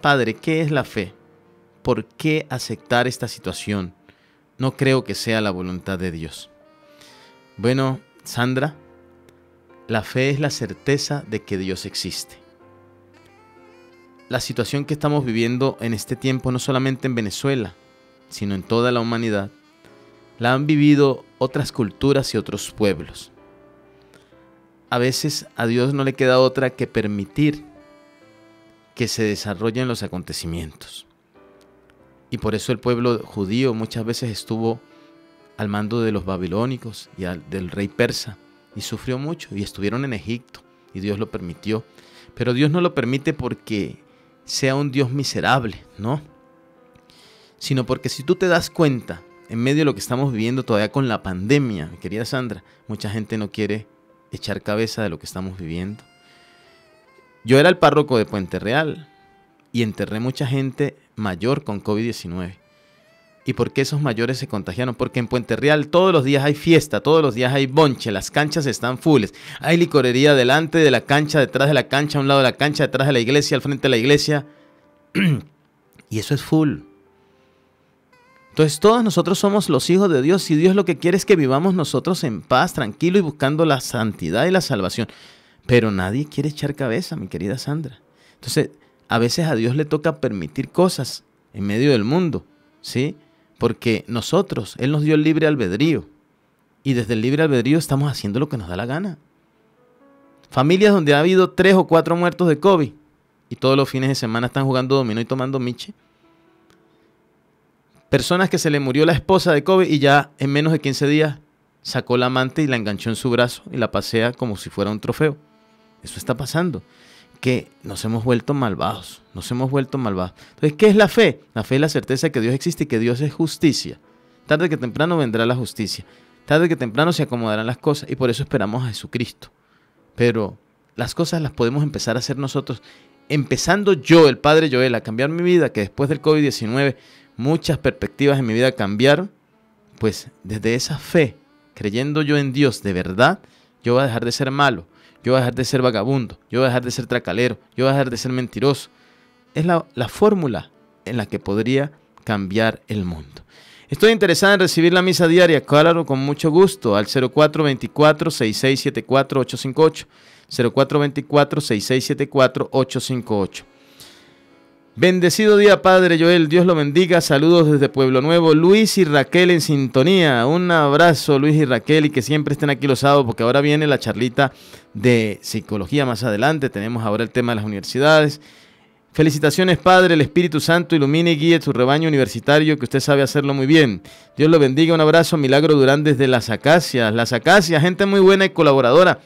Padre, ¿qué es la fe? ¿Por qué aceptar esta situación? No creo que sea la voluntad de Dios. Bueno, Sandra, la fe es la certeza de que Dios existe. La situación que estamos viviendo en este tiempo, no solamente en Venezuela, sino en toda la humanidad, la han vivido otras culturas y otros pueblos. A veces a Dios no le queda otra que permitir que se desarrollen los acontecimientos. Y por eso el pueblo judío muchas veces estuvo al mando de los babilónicos y del rey persa y sufrió mucho y estuvieron en Egipto y Dios lo permitió. Pero Dios no lo permite porque sea un Dios miserable, ¿no? Sino porque si tú te das cuenta en medio de lo que estamos viviendo todavía con la pandemia, querida Sandra, mucha gente no quiere echar cabeza de lo que estamos viviendo. Yo era el párroco de Puente Real y enterré mucha gente mayor con COVID-19. ¿Y por qué esos mayores se contagiaron? Porque en Puente Real todos los días hay fiesta, todos los días hay bonche, las canchas están fulles. Hay licorería delante de la cancha, detrás de la cancha, a un lado de la cancha, detrás de la iglesia, al frente de la iglesia. [CLEARS THROAT] y eso es full. Entonces todos nosotros somos los hijos de Dios y Dios lo que quiere es que vivamos nosotros en paz, tranquilo y buscando la santidad y la salvación. Pero nadie quiere echar cabeza, mi querida Sandra. Entonces, a veces a Dios le toca permitir cosas en medio del mundo, ¿sí? Porque nosotros, Él nos dio el libre albedrío. Y desde el libre albedrío estamos haciendo lo que nos da la gana. Familias donde ha habido tres o cuatro muertos de COVID y todos los fines de semana están jugando dominó y tomando miche. Personas que se le murió la esposa de Kobe y ya en menos de 15 días sacó la amante y la enganchó en su brazo y la pasea como si fuera un trofeo. Eso está pasando. Que nos hemos vuelto malvados. Nos hemos vuelto malvados. Entonces, ¿qué es la fe? La fe es la certeza de que Dios existe y que Dios es justicia. Tarde que temprano vendrá la justicia. Tarde que temprano se acomodarán las cosas y por eso esperamos a Jesucristo. Pero las cosas las podemos empezar a hacer nosotros. Empezando yo, el Padre Joel, a cambiar mi vida, que después del COVID-19 muchas perspectivas en mi vida cambiaron, pues desde esa fe, creyendo yo en Dios de verdad, yo voy a dejar de ser malo, yo voy a dejar de ser vagabundo, yo voy a dejar de ser tracalero, yo voy a dejar de ser mentiroso. Es la, fórmula en la que podría cambiar el mundo. Estoy interesada en recibir la misa diaria, claro, con mucho gusto, al 0424-6674-858, 0424-6674-858. Bendecido día, Padre Joel. Dios lo bendiga. Saludos desde Pueblo Nuevo. Luis y Raquel en sintonía. Un abrazo, Luis y Raquel, y que siempre estén aquí los sábados, porque ahora viene la charlita de psicología más adelante. Tenemos ahora el tema de las universidades. Felicitaciones, Padre. El Espíritu Santo ilumine y guíe su rebaño universitario, que usted sabe hacerlo muy bien. Dios lo bendiga. Un abrazo, Milagro Durán desde Las Acacias. Las Acacias, gente muy buena y colaboradora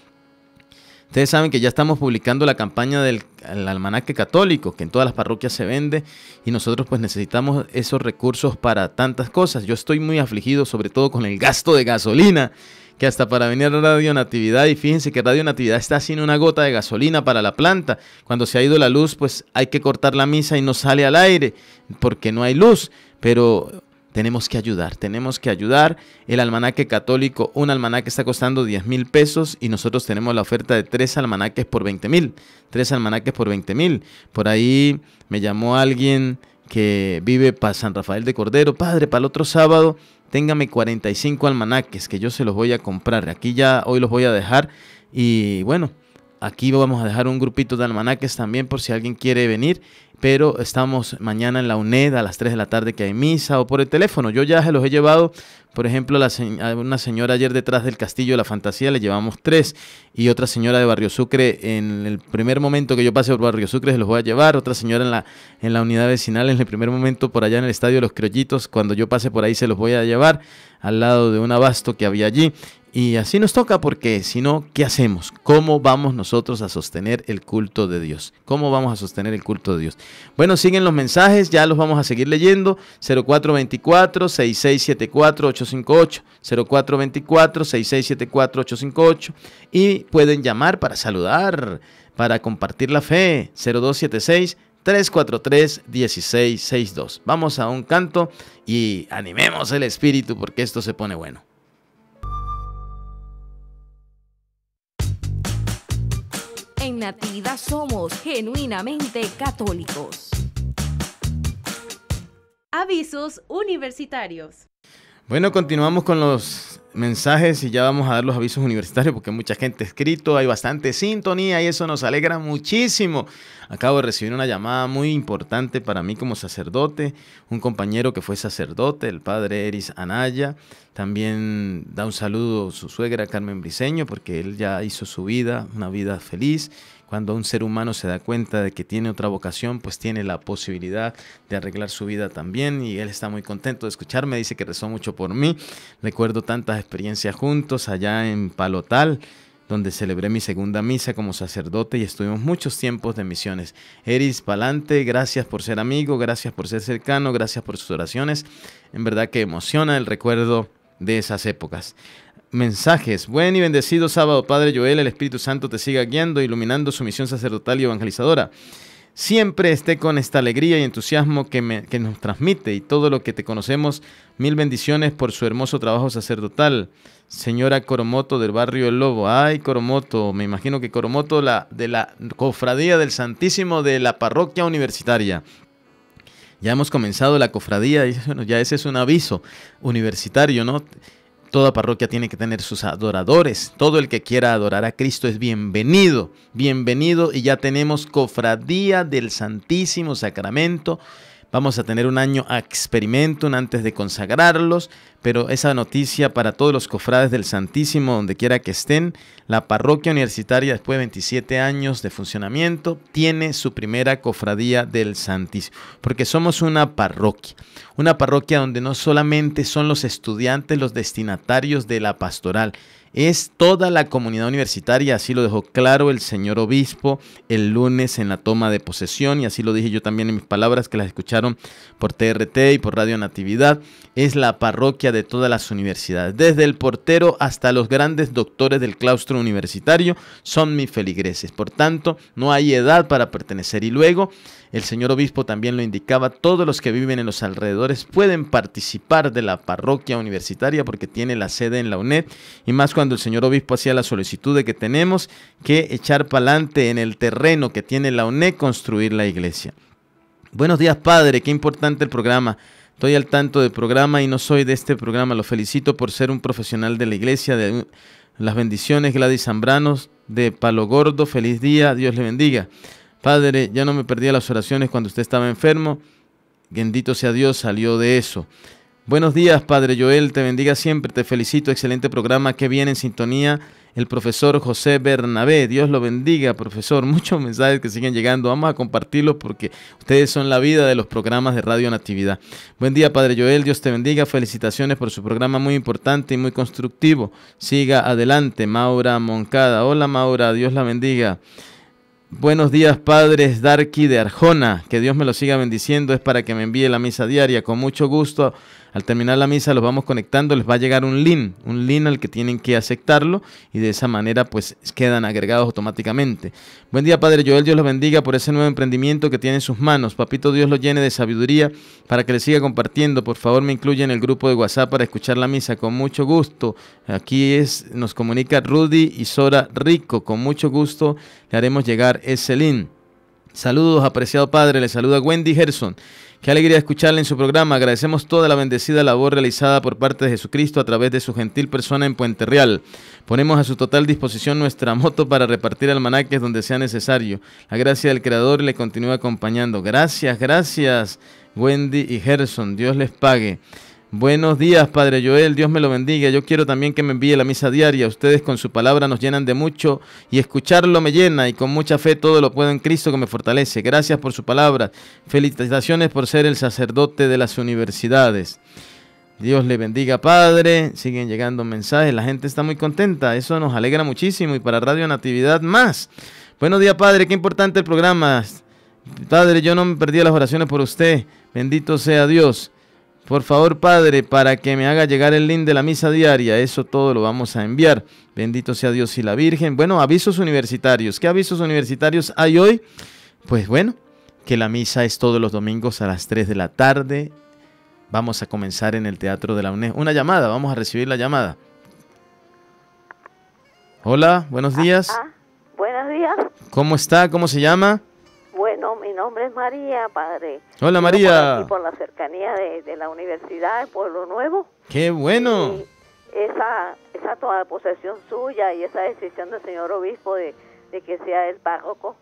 Ustedes saben que ya estamos publicando la campaña del almanaque católico, que en todas las parroquias se vende, y nosotros pues necesitamos esos recursos para tantas cosas. Yo estoy muy afligido, sobre todo con el gasto de gasolina, que hasta para venir a Radio Natividad, y fíjense que Radio Natividad está sin una gota de gasolina para la planta. Cuando se ha ido la luz, pues hay que cortar la misa y no sale al aire, porque no hay luz. Pero tenemos que ayudar, tenemos que ayudar. El almanaque católico, un almanaque está costando 10 mil pesos y nosotros tenemos la oferta de tres almanaques por 20 mil. Tres almanaques por 20 mil. Por ahí me llamó alguien que vive para San Rafael de Cordero. Padre, para el otro sábado, téngame 45 almanaques que yo se los voy a comprar. Aquí ya hoy los voy a dejar y bueno. Aquí vamos a dejar un grupito de almanaques también por si alguien quiere venir pero estamos mañana en la UNED a las 3 de la tarde que hay misa o por el teléfono. Yo ya se los he llevado, por ejemplo, la a una señora ayer detrás del Castillo de la Fantasía le llevamos tres y otra señora de Barrio Sucre en el primer momento que yo pase por Barrio Sucre se los voy a llevar, otra señora en la, en la unidad vecinal en el primer momento por allá en el Estadio de los crellitos cuando yo pase por ahí se los voy a llevar al lado de un abasto que había allí y así nos toca porque si no, ¿qué hacemos? ¿Cómo vamos nosotros a sostener el culto de Dios? ¿Cómo vamos a sostener el culto de Dios? Bueno, siguen los mensajes, ya los vamos a seguir leyendo. 0424-6674-858. 0424-6674-858. Y pueden llamar para saludar, para compartir la fe. 0276. 343-1662. Vamos a un canto y animemos el espíritu porque esto se pone bueno. somos genuinamente católicos. Avisos universitarios. Bueno, continuamos con los mensajes y ya vamos a dar los avisos universitarios porque mucha gente ha escrito, hay bastante sintonía y eso nos alegra muchísimo. Acabo de recibir una llamada muy importante para mí como sacerdote, un compañero que fue sacerdote, el padre Eris Anaya. También da un saludo a su suegra Carmen Briseño porque él ya hizo su vida, una vida feliz cuando un ser humano se da cuenta de que tiene otra vocación, pues tiene la posibilidad de arreglar su vida también y él está muy contento de escucharme, dice que rezó mucho por mí. Recuerdo tantas experiencias juntos allá en Palotal donde celebré mi segunda misa como sacerdote y estuvimos muchos tiempos de misiones. Eris Palante, gracias por ser amigo, gracias por ser cercano, gracias por sus oraciones. En verdad que emociona el recuerdo de esas épocas mensajes. Buen y bendecido sábado, Padre Joel. El Espíritu Santo te siga guiando, iluminando su misión sacerdotal y evangelizadora. Siempre esté con esta alegría y entusiasmo que, me, nos transmite y todo lo que te conocemos. Mil bendiciones por su hermoso trabajo sacerdotal. Señora Coromoto del barrio El Lobo. Ay, Coromoto. Me imagino que Coromoto la, de la Cofradía del Santísimo de la Parroquia Universitaria. Ya hemos comenzado la cofradía y ya ese es un aviso universitario, ¿no? Toda parroquia tiene que tener sus adoradores. Todo el que quiera adorar a Cristo es bienvenido. Bienvenido y ya tenemos cofradía del Santísimo Sacramento Vamos a tener un año a experimentum antes de consagrarlos, pero esa noticia para todos los cofrades del Santísimo, donde quiera que estén, la parroquia universitaria, después de 27 años de funcionamiento, tiene su primera cofradía del Santísimo, porque somos una parroquia, una parroquia donde no solamente son los estudiantes los destinatarios de la pastoral, es toda la comunidad universitaria, así lo dejó claro el señor obispo el lunes en la toma de posesión y así lo dije yo también en mis palabras que las escucharon por TRT y por Radio Natividad, es la parroquia de todas las universidades, desde el portero hasta los grandes doctores del claustro universitario son mis feligreses, por tanto no hay edad para pertenecer y luego el señor obispo también lo indicaba, todos los que viven en los alrededores pueden participar de la parroquia universitaria porque tiene la sede en la UNED y más cuando el señor obispo hacía la solicitud de que tenemos que echar para adelante en el terreno que tiene la UNED construir la iglesia. Buenos días, padre, qué importante el programa. Estoy al tanto del programa y no soy de este programa. Lo felicito por ser un profesional de la iglesia. De las bendiciones, Gladys Zambranos, de Palo Gordo. Feliz día, Dios le bendiga. Padre, ya no me perdía las oraciones cuando usted estaba enfermo. Bendito sea Dios, salió de eso. Buenos días, Padre Joel, te bendiga siempre, te felicito, excelente programa, que viene en sintonía el profesor José Bernabé. Dios lo bendiga, profesor. [LAUGHS] Muchos mensajes que siguen llegando. Vamos a compartirlos porque ustedes son la vida de los programas de Radio Natividad. Buen día, Padre Joel. Dios te bendiga. Felicitaciones por su programa muy importante y muy constructivo. Siga adelante, Maura Moncada. Hola, Maura. Dios la bendiga. Buenos días, padres Darky de Arjona. Que Dios me lo siga bendiciendo. Es para que me envíe la misa diaria. Con mucho gusto al terminar la misa los vamos conectando, les va a llegar un link, un link al que tienen que aceptarlo y de esa manera pues quedan agregados automáticamente. Buen día Padre Joel, Dios los bendiga por ese nuevo emprendimiento que tiene en sus manos. Papito Dios lo llene de sabiduría para que le siga compartiendo. Por favor me incluye en el grupo de WhatsApp para escuchar la misa con mucho gusto. Aquí es, nos comunica Rudy y Sora Rico. Con mucho gusto le haremos llegar ese link. Saludos, apreciado padre. Le saluda Wendy Gerson. Qué alegría escucharle en su programa. Agradecemos toda la bendecida labor realizada por parte de Jesucristo a través de su gentil persona en Puente Real. Ponemos a su total disposición nuestra moto para repartir almanaques donde sea necesario. La gracia del Creador le continúa acompañando. Gracias, gracias, Wendy y Gerson. Dios les pague. Buenos días, Padre Joel. Dios me lo bendiga. Yo quiero también que me envíe la misa diaria. Ustedes con su palabra nos llenan de mucho y escucharlo me llena y con mucha fe todo lo puedo en Cristo que me fortalece. Gracias por su palabra. Felicitaciones por ser el sacerdote de las universidades. Dios le bendiga, Padre. Siguen llegando mensajes. La gente está muy contenta. Eso nos alegra muchísimo y para Radio Natividad más. Buenos días, Padre. Qué importante el programa. Padre, yo no me perdí las oraciones por usted. Bendito sea Dios. Por favor, Padre, para que me haga llegar el link de la misa diaria. Eso todo lo vamos a enviar. Bendito sea Dios y la Virgen. Bueno, avisos universitarios. ¿Qué avisos universitarios hay hoy? Pues bueno, que la misa es todos los domingos a las 3 de la tarde. Vamos a comenzar en el Teatro de la UNED. Una llamada, vamos a recibir la llamada. Hola, buenos ah, días. Ah, buenos días. ¿Cómo está? ¿Cómo se llama? nombre es María, padre. Hola, María. Y por, la cercanía de, la universidad, el Pueblo Nuevo. ¡Qué bueno! esa, esa toma posesión suya y esa decisión del señor obispo de, que sea el párroco,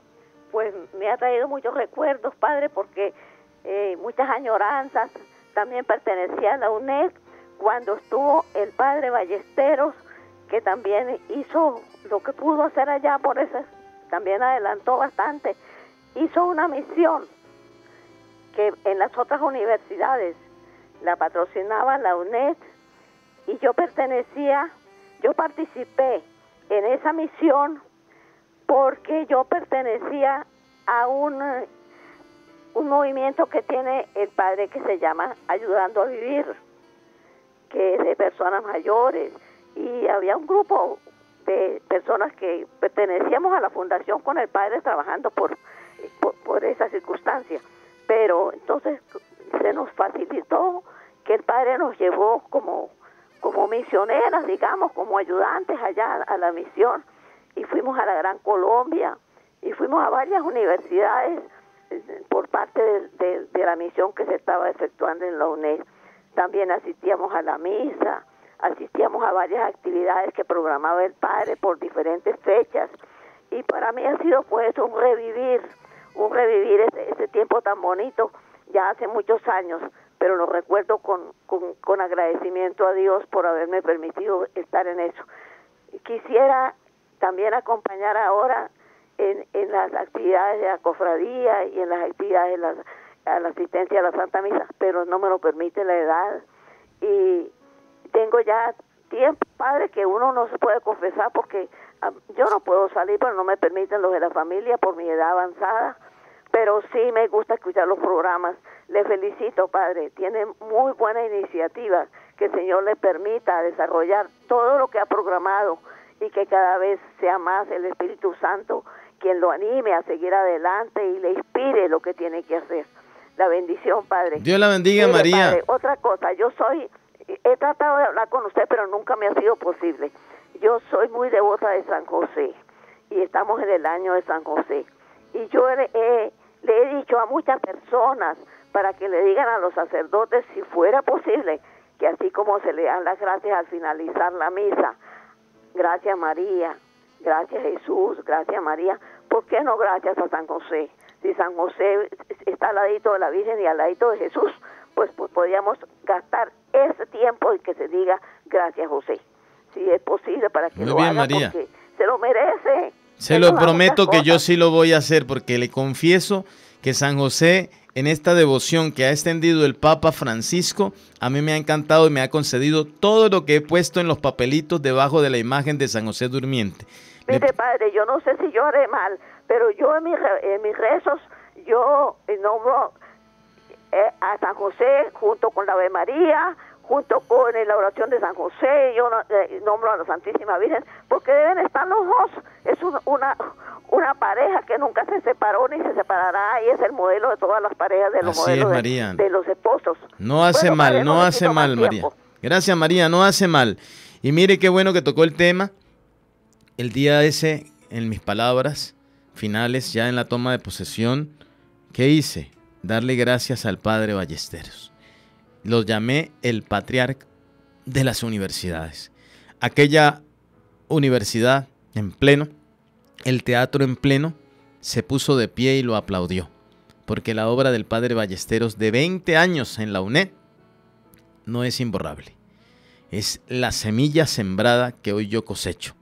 pues me ha traído muchos recuerdos, padre, porque eh, muchas añoranzas. También pertenecía a la UNED cuando estuvo el padre Ballesteros, que también hizo lo que pudo hacer allá, por eso también adelantó bastante hizo una misión que en las otras universidades la patrocinaba la UNED y yo pertenecía, yo participé en esa misión porque yo pertenecía a un, un movimiento que tiene el padre que se llama Ayudando a Vivir, que es de personas mayores y había un grupo de personas que pertenecíamos a la fundación con el padre trabajando por por, esa circunstancia. Pero entonces se nos facilitó que el Padre nos llevó como, como misioneras, digamos, como ayudantes allá a la misión. Y fuimos a la Gran Colombia y fuimos a varias universidades eh, por parte de, la misión que se estaba efectuando en la UNED. También asistíamos a la misa, asistíamos a varias actividades que programaba el Padre por diferentes fechas. Y para mí ha sido pues un revivir un revivir ese, tiempo tan bonito, ya hace muchos años, pero lo recuerdo con, con, agradecimiento a Dios por haberme permitido estar en eso. Quisiera también acompañar ahora en, las actividades de la cofradía y en las actividades de la, la asistencia a la Santa Misa, pero no me lo permite la edad. Y tengo ya tiempo, padre, que uno no se puede confesar porque Ah, yo no puedo salir, pero no me permiten los de la familia por mi edad avanzada, pero sí me gusta escuchar los programas. Le felicito, padre, tiene muy buena iniciativa, que el Señor le permita desarrollar todo lo que ha programado y que cada vez sea más el Espíritu Santo quien lo anime a seguir adelante y le inspire lo que tiene que hacer. La bendición, Padre. Dios la bendiga, María. otra cosa, yo soy, he tratado de hablar con usted, pero nunca me ha sido posible yo soy muy devota de San José y estamos en el año de San José. Y yo le he, dicho a muchas personas para que le digan a los sacerdotes, si fuera posible, que así como se le dan las gracias al finalizar la misa, gracias María, gracias Jesús, gracias María, ¿por qué no gracias a San José? Si San José está al ladito de la Virgen y al ladito de Jesús, pues, pues podríamos gastar ese tiempo y que se diga gracias José si es posible, para que lo haga porque se lo merece. Se lo prometo que yo sí lo voy a hacer porque le confieso que San José en esta devoción que ha extendido el Papa Francisco, a mí me ha encantado y me ha concedido todo lo que he puesto en los papelitos debajo de la imagen de San José Durmiente. Mire, padre, yo no sé si yo haré mal, pero yo en, en mis rezos, yo nombro eh, a San José junto con la Ave María, junto con eh, la oración de San José, yo eh, nombro a la Santísima Virgen, porque deben estar los dos. Es una, una pareja que nunca se separó ni se separará y es el modelo de todas las parejas de los De, los esposos. No hace mal, no hace mal, María. Gracias, María, no hace mal. Y mire qué bueno que tocó el tema. El día ese, en mis palabras finales, ya en la toma de posesión, ¿qué hice? Darle gracias al Padre Ballesteros. Los llamé el patriarca de las universidades. Aquella universidad en pleno, el teatro en pleno, se puso de pie y lo aplaudió, porque la obra del padre Ballesteros de 20 años en la UNED no es imborrable. Es la semilla sembrada que hoy yo cosecho,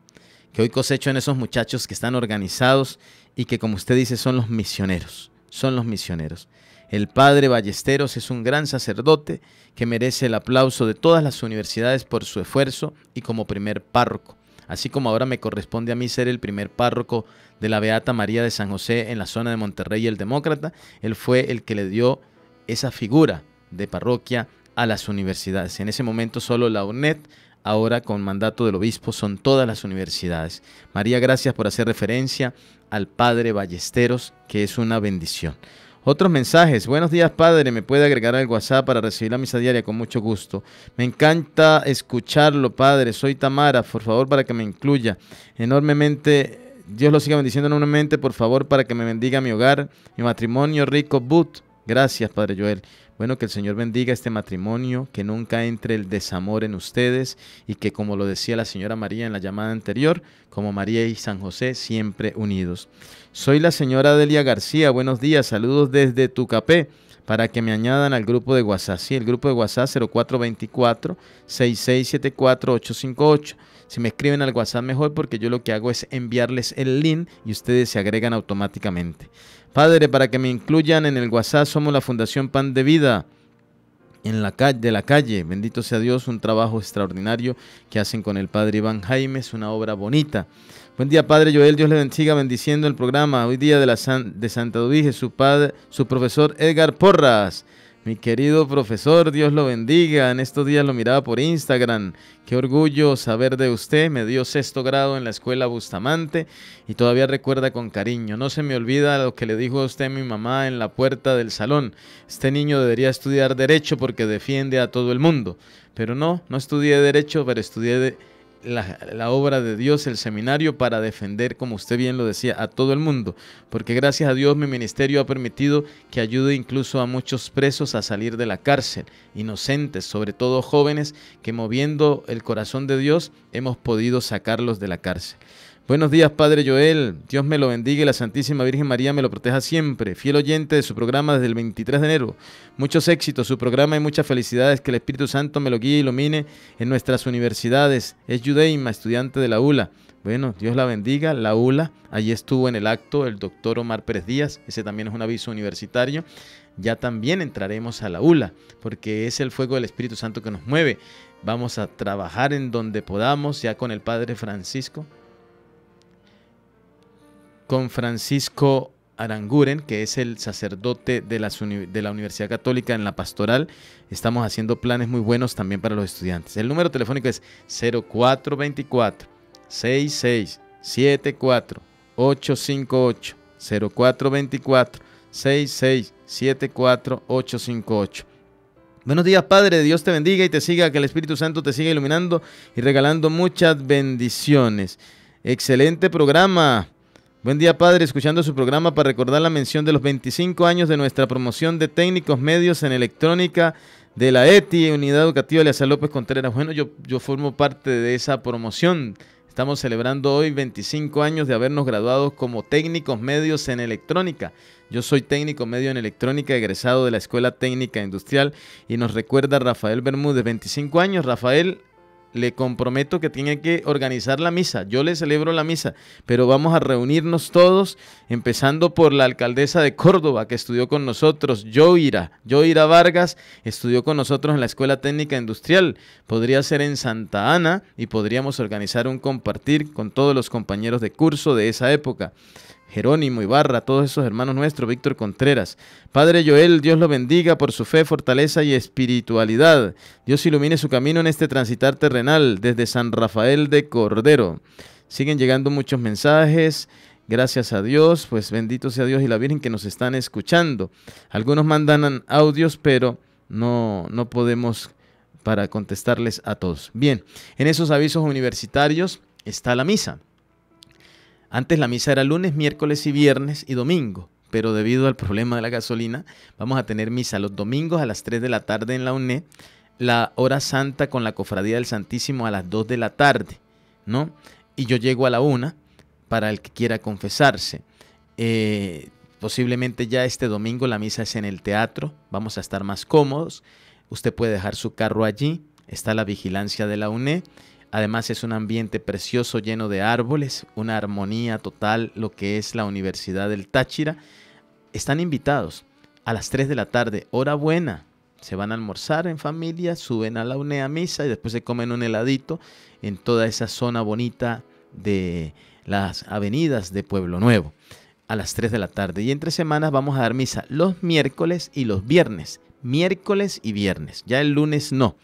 que hoy cosecho en esos muchachos que están organizados y que como usted dice son los misioneros, son los misioneros. El padre Ballesteros es un gran sacerdote que merece el aplauso de todas las universidades por su esfuerzo y como primer párroco, así como ahora me corresponde a mí ser el primer párroco de la Beata María de San José en la zona de Monterrey y el Demócrata, él fue el que le dio esa figura de parroquia a las universidades. En ese momento solo la UNED ahora con mandato del obispo son todas las universidades. María, gracias por hacer referencia al Padre Ballesteros, que es una bendición. Otros mensajes. Buenos días, padre. Me puede agregar al WhatsApp para recibir la misa diaria con mucho gusto. Me encanta escucharlo, padre. Soy Tamara. Por favor, para que me incluya. Enormemente Dios lo siga bendiciendo enormemente, por favor, para que me bendiga mi hogar, mi matrimonio rico, But. Gracias, Padre Joel. Bueno, que el Señor bendiga este matrimonio, que nunca entre el desamor en ustedes y que, como lo decía la señora María en la llamada anterior, como María y San José, siempre unidos. Soy la señora Delia García, buenos días, saludos desde Tucapé para que me añadan al grupo de WhatsApp. Sí, el grupo de WhatsApp 0424-6674-858. Si me escriben al WhatsApp mejor porque yo lo que hago es enviarles el link y ustedes se agregan automáticamente. Padre, para que me incluyan en el WhatsApp, somos la Fundación Pan de Vida en la calle, de la calle. Bendito sea Dios, un trabajo extraordinario que hacen con el Padre Iván Jaime, es una obra bonita. Buen día, Padre Joel, Dios le bendiga bendiciendo el programa. Hoy día de, la de Santa Luis, su padre, su profesor Edgar Porras. Mi querido profesor, Dios lo bendiga. En estos días lo miraba por Instagram. Qué orgullo saber de usted. Me dio sexto grado en la escuela Bustamante y todavía recuerda con cariño. No se me olvida lo que le dijo a usted mi mamá en la puerta del salón. Este niño debería estudiar derecho porque defiende a todo el mundo. Pero no, no estudié derecho, pero estudié de la, obra de Dios, el seminario, para defender, como usted bien lo decía, a todo el mundo. Porque gracias a Dios mi ministerio ha permitido que ayude incluso a muchos presos a salir de la cárcel, inocentes, sobre todo jóvenes, que moviendo el corazón de Dios hemos podido sacarlos de la cárcel. Buenos días, Padre Joel. Dios me lo bendiga y la Santísima Virgen María me lo proteja siempre. Fiel oyente de su programa desde el 23 de enero. Muchos éxitos, su programa y muchas felicidades. Que el Espíritu Santo me lo guíe y ilumine en nuestras universidades. Es Judeima, estudiante de la ULA. Bueno, Dios la bendiga, la ULA. Allí estuvo en el acto el doctor Omar Pérez Díaz. Ese también es un aviso universitario. Ya también entraremos a la ULA, porque es el fuego del Espíritu Santo que nos mueve. Vamos a trabajar en donde podamos, ya con el Padre Francisco con Francisco Aranguren, que es el sacerdote de, la Universidad Católica en la Pastoral. Estamos haciendo planes muy buenos también para los estudiantes. El número telefónico es 0424 6674 858 0424 6674 858. Buenos días, Padre. Dios te bendiga y te siga, que el Espíritu Santo te siga iluminando y regalando muchas bendiciones. Excelente programa. Buen día, padre. Escuchando su programa para recordar la mención de los 25 años de nuestra promoción de técnicos medios en electrónica de la ETI, Unidad Educativa Leazar López Contreras. Bueno, yo, yo formo parte de esa promoción. Estamos celebrando hoy 25 años de habernos graduado como técnicos medios en electrónica. Yo soy técnico medio en electrónica, egresado de la Escuela Técnica Industrial y nos recuerda Rafael Bermúdez, 25 años. Rafael, le comprometo que tiene que organizar la misa. Yo le celebro la misa, pero vamos a reunirnos todos, empezando por la alcaldesa de Córdoba, que estudió con nosotros, Joira Joira Vargas estudió con nosotros en la Escuela Técnica Industrial. Podría ser en Santa Ana y podríamos organizar un compartir con todos los compañeros de curso de esa época. Jerónimo Ibarra, todos esos hermanos nuestros, Víctor Contreras. Padre Joel, Dios lo bendiga por su fe, fortaleza y espiritualidad. Dios ilumine su camino en este transitar terrenal desde San Rafael de Cordero. Siguen llegando muchos mensajes. Gracias a Dios, pues bendito sea Dios y la Virgen que nos están escuchando. Algunos mandan audios, pero no, no podemos para contestarles a todos. Bien, en esos avisos universitarios está la misa. Antes la misa era lunes, miércoles y viernes y domingo, pero debido al problema de la gasolina, vamos a tener misa los domingos a las 3 de la tarde en la UNE, la hora santa con la cofradía del Santísimo a las 2 de la tarde, ¿no? Y yo llego a la 1 para el que quiera confesarse. Eh, posiblemente ya este domingo la misa es en el teatro, vamos a estar más cómodos. Usted puede dejar su carro allí, está la vigilancia de la UNE. Además es un ambiente precioso lleno de árboles, una armonía total lo que es la Universidad del Táchira. Están invitados a las 3 de la tarde, hora buena. Se van a almorzar en familia, suben a la UNEA misa y después se comen un heladito en toda esa zona bonita de las avenidas de Pueblo Nuevo a las 3 de la tarde. Y entre semanas vamos a dar misa los miércoles y los viernes. Miércoles y viernes. Ya el lunes no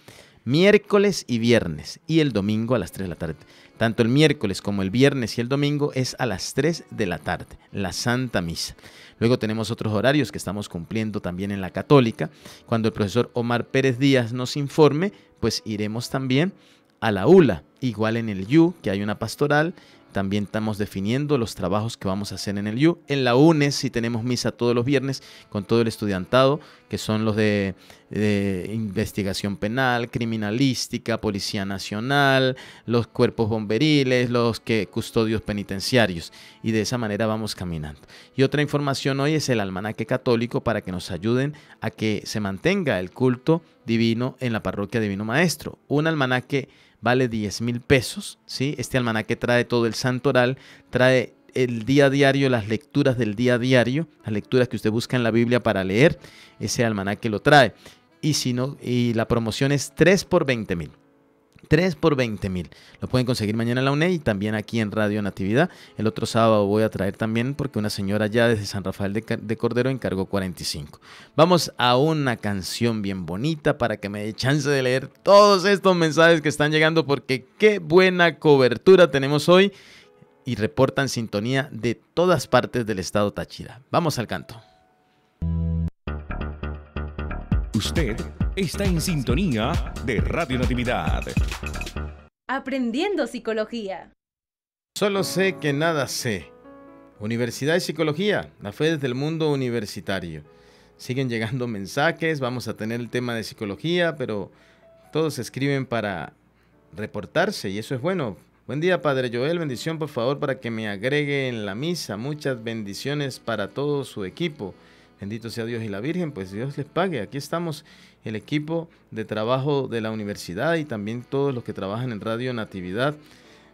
miércoles y viernes y el domingo a las 3 de la tarde. Tanto el miércoles como el viernes y el domingo es a las 3 de la tarde, la Santa Misa. Luego tenemos otros horarios que estamos cumpliendo también en la católica. Cuando el profesor Omar Pérez Díaz nos informe, pues iremos también a la ULA, igual en el YU, que hay una pastoral, también estamos definiendo los trabajos que vamos a hacer en el U. En la UNES si tenemos misa todos los viernes con todo el estudiantado, que son los de, de investigación penal, criminalística, policía nacional, los cuerpos bomberiles, los que, custodios penitenciarios. Y de esa manera vamos caminando. Y otra información hoy es el almanaque católico para que nos ayuden a que se mantenga el culto divino en la parroquia Divino Maestro. Un almanaque vale 10 mil pesos. ¿sí? Este almanaque trae todo el santo oral, trae el día a diario, las lecturas del día a diario, las lecturas que usted busca en la Biblia para leer, ese almanaque lo trae. Y, si no, y la promoción es 3 por 20 mil. 3 por 20 mil. Lo pueden conseguir mañana en la UNED y también aquí en Radio Natividad. El otro sábado voy a traer también porque una señora ya desde San Rafael de, Cordero encargó 45. Vamos a una canción bien bonita para que me dé chance de leer todos estos mensajes que están llegando porque qué buena cobertura tenemos hoy y reportan sintonía de todas partes del estado Táchira. Vamos al canto. Usted está en sintonía de Radio Natividad. Aprendiendo Psicología. Solo sé que nada sé. Universidad de Psicología, la fe desde el mundo universitario. Siguen llegando [LAUGHS] mensajes, vamos a tener el tema de psicología, pero todos escriben para reportarse y eso es bueno. Buen día, Padre Joel. Bendición, por favor, para que me agregue en la misa. Muchas bendiciones para todo su equipo. Bendito sea Dios y la Virgen, pues Dios les pague. Aquí estamos el equipo de trabajo de la universidad y también todos los que trabajan en Radio Natividad.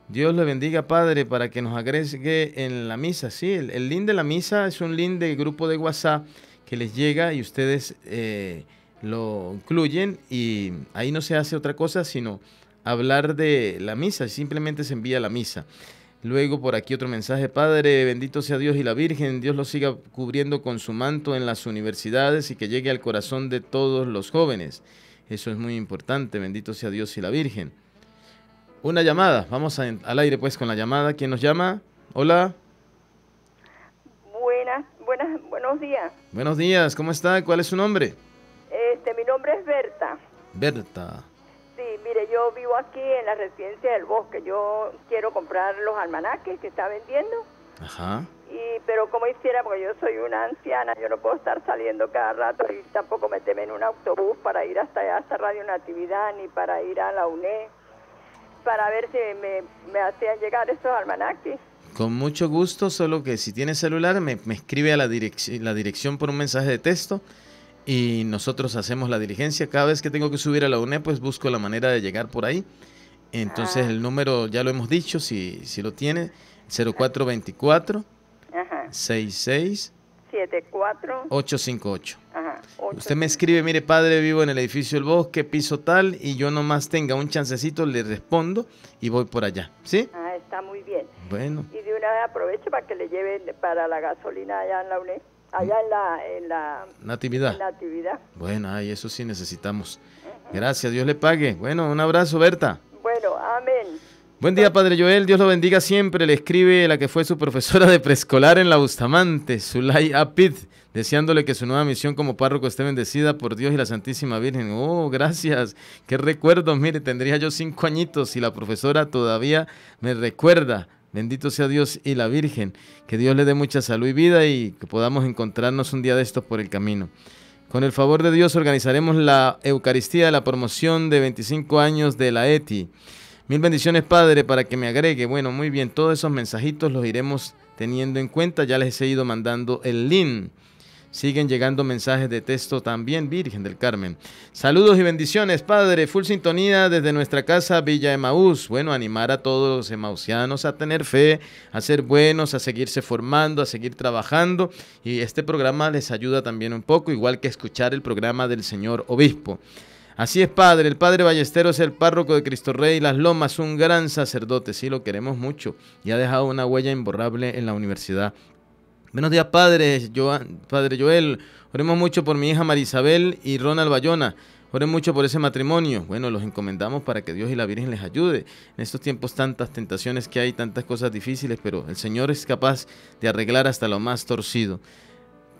Dios le bendiga, Padre, para que nos agregue en la misa. Sí, el, link de la misa es un link del grupo de WhatsApp que les llega y ustedes eh, lo incluyen y ahí no se hace otra cosa sino hablar de la misa, simplemente se envía la misa. Luego por aquí otro mensaje, Padre, bendito sea Dios y la Virgen, Dios lo siga cubriendo con su manto en las universidades y que llegue al corazón de todos los jóvenes. Eso es muy importante, bendito sea Dios y la Virgen. Una llamada, vamos al aire pues con la llamada. ¿Quién nos llama? Hola. Buenas, buenas, buenos días. Buenos días, ¿cómo está? ¿Cuál es su nombre? Este, mi nombre es Berta. Berta yo vivo aquí en la residencia del bosque. Yo quiero comprar los almanaques que está vendiendo. Y, pero como hiciera, porque yo soy una anciana, yo no puedo estar saliendo cada rato y tampoco meterme en un autobús para ir hasta hasta Radio Natividad, ni para ir a la UNED, para ver si me, me hacían llegar esos almanaques. Con mucho gusto, solo que si tiene celular, me, me escribe a la, la dirección por un mensaje de texto y nosotros hacemos la diligencia. Cada vez que tengo que subir a la UNE pues busco la manera de llegar por ahí. Entonces ah. el número, ya lo hemos dicho, si, si lo tiene, 0424 66 74 858. Usted me escribe, mire padre, vivo en el edificio El Bosque, piso tal, y yo nomás tenga un chancecito, le respondo y voy por allá, ¿sí? Ah, está muy bien. Bueno. Y de una vez aprovecho para que le lleven para la gasolina allá en la UNED allá en la, la natividad. Bueno, ay, eso sí necesitamos. Gracias, Dios le pague. Bueno, un abrazo, Berta. Bueno, amén. Buen día, Padre Joel. Dios lo bendiga siempre. Le escribe la que fue su profesora de preescolar en la Bustamante, Zulay Apit, deseándole que su nueva misión como párroco esté bendecida por Dios y la Santísima Virgen. Oh, gracias. Qué recuerdo. Mire, tendría yo cinco añitos y la profesora todavía me recuerda Bendito sea Dios y la Virgen. Que Dios le dé mucha salud y vida y que podamos encontrarnos un día de estos por el camino. Con el favor de Dios organizaremos la Eucaristía, la promoción de 25 años de la ETI. Mil bendiciones, Padre, para que me agregue. Bueno, muy bien, todos esos mensajitos los iremos teniendo en cuenta. Ya les he ido mandando el link. Siguen llegando mensajes de texto también, Virgen del Carmen. Saludos y bendiciones, Padre. Full sintonía desde nuestra casa Villa Emaús. Bueno, animar a todos los emausianos a tener fe, a ser buenos, a seguirse formando, a seguir trabajando. Y este programa les ayuda también un poco, igual que escuchar el programa del Señor Obispo. Así es, Padre. El Padre Ballesteros es el párroco de Cristo Rey Las Lomas, un gran sacerdote. Sí, lo queremos mucho y ha dejado una huella imborrable en la Universidad Buenos días, padre, padre Joel. Oremos mucho por mi hija Isabel y Ronald Bayona. oremos mucho por ese matrimonio. Bueno, los encomendamos para que Dios y la Virgen les ayude. En estos tiempos tantas tentaciones que hay, tantas cosas difíciles, pero el Señor es capaz de arreglar hasta lo más torcido.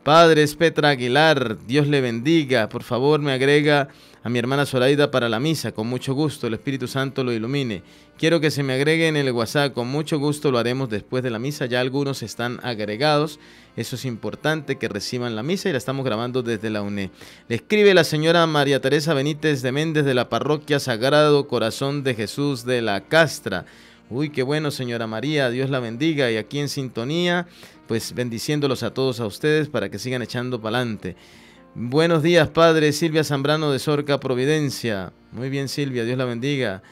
Padres Petra Aguilar, Dios le bendiga. Por favor, me agrega a mi hermana Zoraida para la misa. Con mucho gusto, el Espíritu Santo lo ilumine. Quiero que se me agregue en el WhatsApp. Con mucho gusto lo haremos después de la misa. Ya algunos están agregados. Eso es importante que reciban la misa y la estamos grabando desde la UNE. Le escribe la señora María Teresa Benítez de Méndez de la Parroquia Sagrado Corazón de Jesús de la Castra. Uy, qué bueno, señora María, Dios la bendiga y aquí en sintonía, pues bendiciéndolos a todos a ustedes para que sigan echando para adelante. Buenos días, Padre Silvia Zambrano de Sorca, Providencia. Muy bien, Silvia, Dios la bendiga.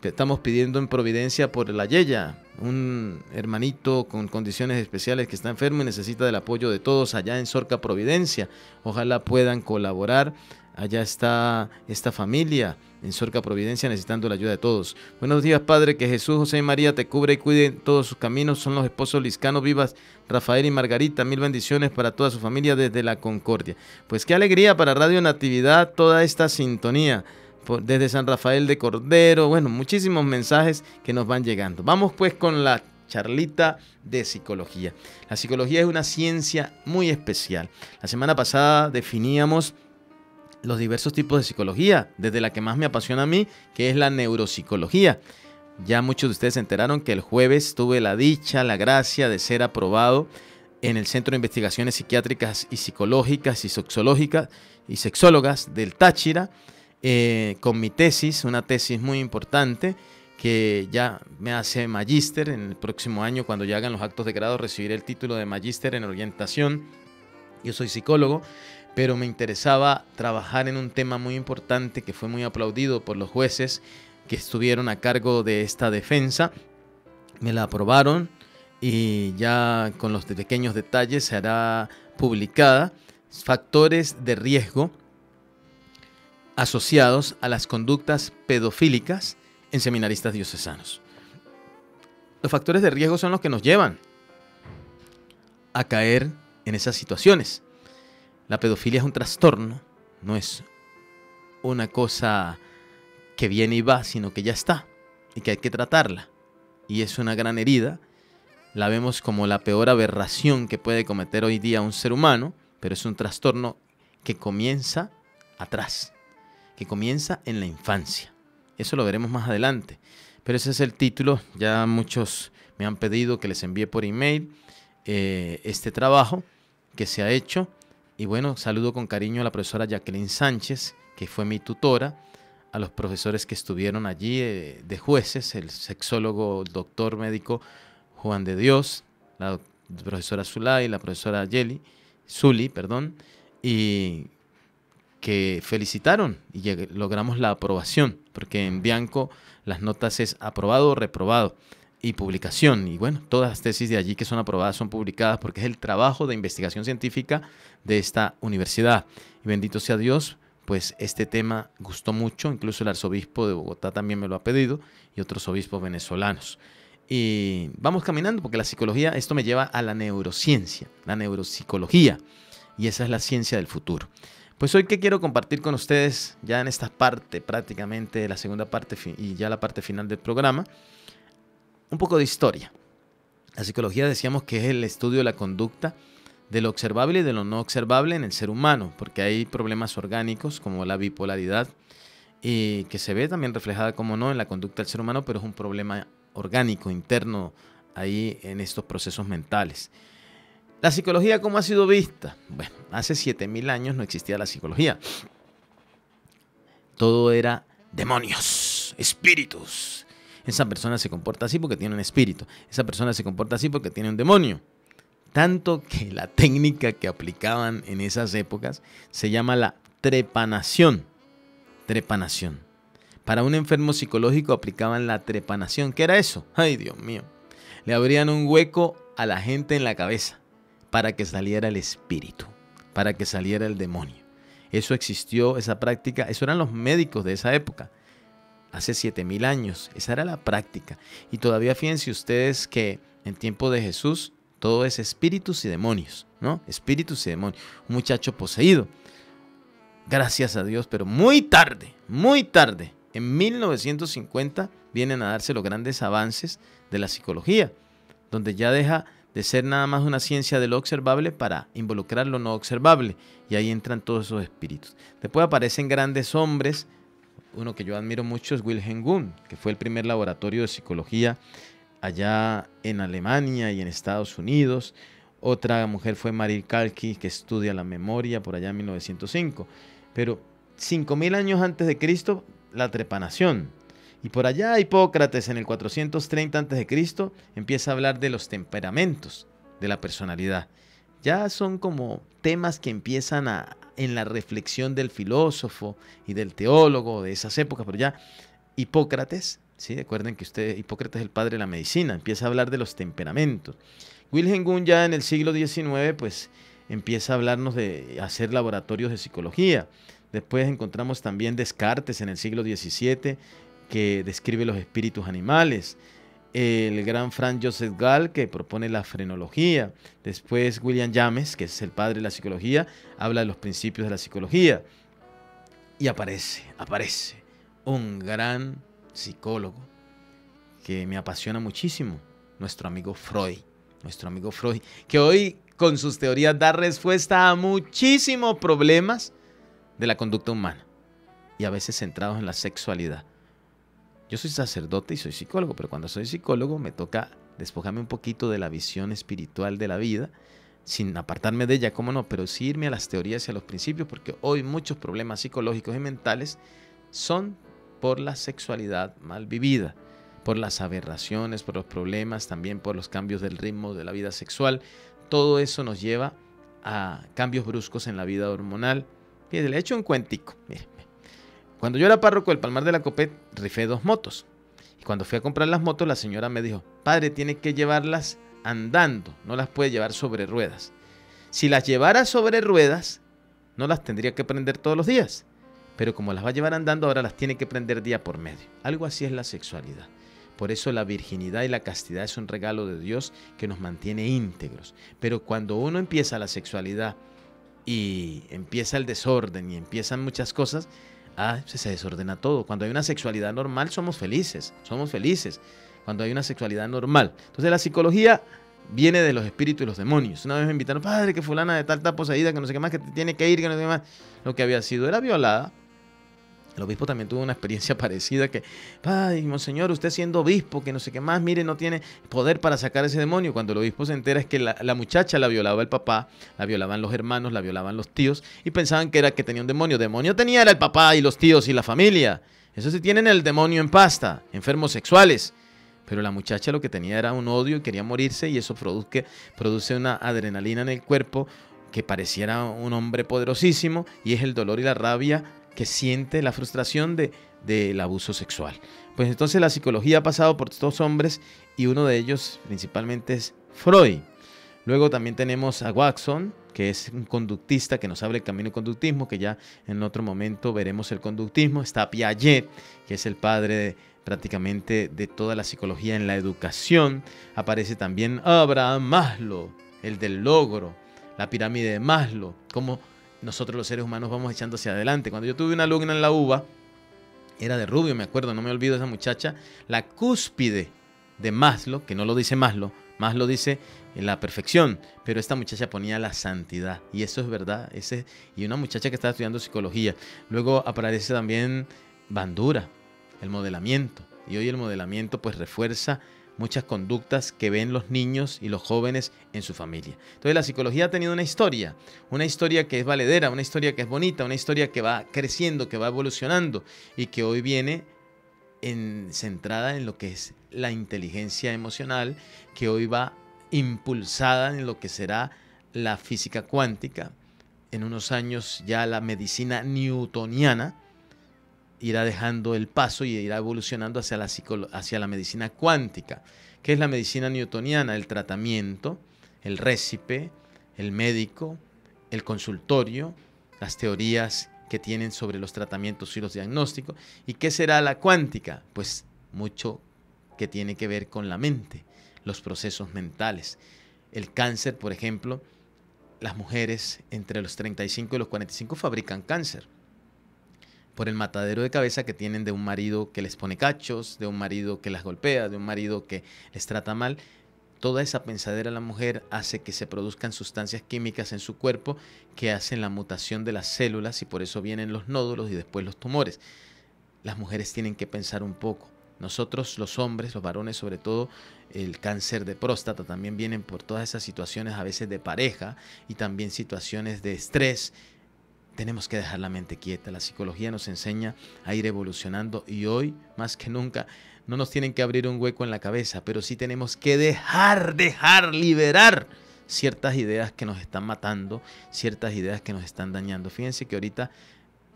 Estamos pidiendo en Providencia por la Yeya, un hermanito con condiciones especiales que está enfermo y necesita del apoyo de todos allá en Sorca, Providencia. Ojalá puedan colaborar. Allá está esta familia en Sorca Providencia necesitando la ayuda de todos. Buenos días, Padre, que Jesús, José y María te cubre y cuide en todos sus caminos. Son los esposos Liscano Vivas, Rafael y Margarita. Mil bendiciones para toda su familia desde la Concordia. Pues qué alegría para Radio Natividad toda esta sintonía. Desde San Rafael de Cordero, bueno, muchísimos mensajes que nos van llegando. Vamos pues con la charlita de psicología. La psicología es una ciencia muy especial. La semana pasada definíamos los diversos tipos de psicología, desde la que más me apasiona a mí, que es la neuropsicología. Ya muchos de ustedes se enteraron que el jueves tuve la dicha, la gracia de ser aprobado en el Centro de Investigaciones Psiquiátricas y Psicológicas y Sexológicas y Sexólogas del Táchira, eh, con mi tesis, una tesis muy importante que ya me hace magíster en el próximo año, cuando ya hagan los actos de grado, recibiré el título de magíster en orientación. Yo soy psicólogo pero me interesaba trabajar en un tema muy importante que fue muy aplaudido por los jueces que estuvieron a cargo de esta defensa. Me la aprobaron y ya con los pequeños detalles se hará publicada. Factores de riesgo asociados a las conductas pedofílicas en seminaristas diocesanos. Los factores de riesgo son los que nos llevan a caer en esas situaciones. La pedofilia es un trastorno, no es una cosa que viene y va, sino que ya está y que hay que tratarla. Y es una gran herida. La vemos como la peor aberración que puede cometer hoy día un ser humano, pero es un trastorno que comienza atrás, que comienza en la infancia. Eso lo veremos más adelante. Pero ese es el título. Ya muchos me han pedido que les envíe por email eh, este trabajo que se ha hecho y bueno, saludo con cariño a la profesora Jacqueline Sánchez, que fue mi tutora, a los profesores que estuvieron allí eh, de, jueces, el sexólogo, doctor médico Juan de Dios, la profesora Zulay, la profesora Yeli, Zuli, perdón, y que felicitaron y logramos la aprobación, porque en Bianco las notas es aprobado o reprobado y publicación. Y bueno, todas las tesis de allí que son aprobadas son publicadas porque es el trabajo de investigación científica de esta universidad. Y bendito sea Dios, pues este tema gustó mucho, incluso el arzobispo de Bogotá también me lo ha pedido y otros obispos venezolanos. Y vamos caminando porque la psicología, esto me lleva a la neurociencia, la neuropsicología, y esa es la ciencia del futuro. Pues hoy que quiero compartir con ustedes, ya en esta parte prácticamente, la segunda parte y ya la parte final del programa, un poco de historia. La psicología decíamos que es el estudio de la conducta de lo observable y de lo no observable en el ser humano, porque hay problemas orgánicos como la bipolaridad, y que se ve también reflejada, como no, en la conducta del ser humano, pero es un problema orgánico, interno, ahí en estos procesos mentales. La psicología, ¿cómo ha sido vista? Bueno, hace 7.000 años no existía la psicología. Todo era demonios, espíritus, esa persona se comporta así porque tiene un espíritu. Esa persona se comporta así porque tiene un demonio. Tanto que la técnica que aplicaban en esas épocas se llama la trepanación. Trepanación. Para un enfermo psicológico aplicaban la trepanación. ¿Qué era eso? Ay, Dios mío. Le abrían un hueco a la gente en la cabeza para que saliera el espíritu, para que saliera el demonio. Eso existió, esa práctica, eso eran los médicos de esa época hace 7000 años. Esa era la práctica. Y todavía fíjense ustedes que en tiempo de Jesús todo es espíritus y demonios, ¿no? Espíritus y demonios. Un muchacho poseído. Gracias a Dios, pero muy tarde, muy tarde. En 1950 vienen a darse los grandes avances de la psicología, donde ya deja de ser nada más una ciencia de lo observable para involucrar lo no observable. Y ahí entran todos esos espíritus. Después aparecen grandes hombres uno que yo admiro mucho es Wilhelm Gunn, que fue el primer laboratorio de psicología allá en Alemania y en Estados Unidos. Otra mujer fue Marie Kalki, que estudia la memoria por allá en 1905. Pero 5.000 años antes de Cristo, la trepanación. Y por allá Hipócrates en el 430 antes de Cristo empieza a hablar de los temperamentos, de la personalidad. Ya son como temas que empiezan a, en la reflexión del filósofo y del teólogo de esas épocas, pero ya Hipócrates, ¿sí? recuerden que usted, Hipócrates es el padre de la medicina, empieza a hablar de los temperamentos. Wilhelm Gunn ya en el siglo XIX, pues empieza a hablarnos de hacer laboratorios de psicología. Después encontramos también Descartes en el siglo XVII, que describe los espíritus animales el gran Franz Joseph Gall, que propone la frenología. Después William James, que es el padre de la psicología, habla de los principios de la psicología. Y aparece, aparece un gran psicólogo que me apasiona muchísimo, nuestro amigo Freud. Nuestro amigo Freud, que hoy con sus teorías da respuesta a muchísimos problemas de la conducta humana y a veces centrados en la sexualidad. Yo soy sacerdote y soy psicólogo, pero cuando soy psicólogo me toca despojarme un poquito de la visión espiritual de la vida, sin apartarme de ella, cómo no, pero sí irme a las teorías y a los principios, porque hoy muchos problemas psicológicos y mentales son por la sexualidad mal vivida, por las aberraciones, por los problemas, también por los cambios del ritmo de la vida sexual. Todo eso nos lleva a cambios bruscos en la vida hormonal. Y le he hecho un cuentico. Cuando yo era párroco del Palmar de la Copet, rifé dos motos. Y cuando fui a comprar las motos, la señora me dijo, padre, tiene que llevarlas andando, no las puede llevar sobre ruedas. Si las llevara sobre ruedas, no las tendría que prender todos los días. Pero como las va a llevar andando, ahora las tiene que prender día por medio. Algo así es la sexualidad. Por eso la virginidad y la castidad es un regalo de Dios que nos mantiene íntegros. Pero cuando uno empieza la sexualidad y empieza el desorden y empiezan muchas cosas, ah, se desordena todo. Cuando hay una sexualidad normal, somos felices, somos felices. Cuando hay una sexualidad normal. Entonces la psicología viene de los espíritus y los demonios. Una vez me invitaron, padre, que fulana de tal tal poseída, que no sé qué más, que tiene que ir, que no sé qué más. Lo que había sido era violada el obispo también tuvo una experiencia [LAUGHS] parecida que, ay, monseñor, usted siendo obispo, que no sé qué más, mire, no tiene poder para sacar ese demonio. Cuando el obispo se entera es que la, muchacha la violaba el papá, la violaban los hermanos, la violaban los tíos y pensaban que era que tenía un demonio. Demonio tenía era el papá y los tíos y la familia. Eso sí tienen el demonio en pasta, enfermos sexuales. Pero la muchacha lo que tenía era un odio y quería morirse y eso produce una adrenalina en el cuerpo que pareciera un hombre poderosísimo y es el dolor y la rabia que siente la frustración de, del abuso sexual. Pues entonces la psicología ha pasado por estos hombres y uno de ellos principalmente es Freud. Luego también tenemos a Watson, que es un conductista que nos abre el camino del conductismo, que ya en otro momento veremos el conductismo. Está Piaget, que es el padre prácticamente de toda la psicología en la educación. Aparece también Abraham Maslow, el del logro, la pirámide de Maslow, como nosotros los seres humanos vamos echando hacia adelante. Cuando yo tuve una alumna en la Uva era de Rubio, me acuerdo, no me olvido esa muchacha, la cúspide de Maslow, que no lo dice Maslow, Maslow dice eh, la perfección, pero esta muchacha ponía la santidad, y eso es verdad, ese, y una muchacha que estaba estudiando psicología. Luego aparece también Bandura, el modelamiento, y hoy el modelamiento pues refuerza muchas conductas que ven los niños y los jóvenes en su familia. Entonces la psicología ha tenido una historia, una historia que es valedera, una historia que es bonita, una historia que va creciendo, que va evolucionando y que hoy viene centrada en lo que es la inteligencia emocional, que hoy va impulsada en lo que será la física cuántica, en unos años ya la medicina newtoniana, irá dejando el paso y irá evolucionando hacia la, hacia la medicina cuántica, que es la medicina newtoniana, el tratamiento, el récipe, el médico, el consultorio, las teorías que tienen sobre los tratamientos y los diagnósticos. ¿Y qué será la cuántica? Pues mucho que tiene que ver con la mente, los procesos mentales. El cáncer, por ejemplo, las mujeres entre los 35 y los 45 fabrican cáncer por el matadero de cabeza que tienen de un marido que les pone cachos, de un marido que las golpea, de un marido que les trata mal. Toda esa pensadera de la mujer hace que se produzcan sustancias químicas en su cuerpo que hacen la mutación de las células y por eso vienen los nódulos y después los tumores. Las mujeres tienen que pensar un poco. Nosotros los hombres, los varones sobre todo, el cáncer de próstata también vienen por todas esas situaciones a veces de pareja y también situaciones de estrés tenemos que dejar la mente quieta. La psicología nos enseña a ir evolucionando y hoy, más que nunca, no nos tienen que abrir un hueco en la cabeza, pero sí tenemos que dejar, dejar, liberar ciertas ideas que nos están matando, ciertas ideas que nos están dañando. Fíjense que ahorita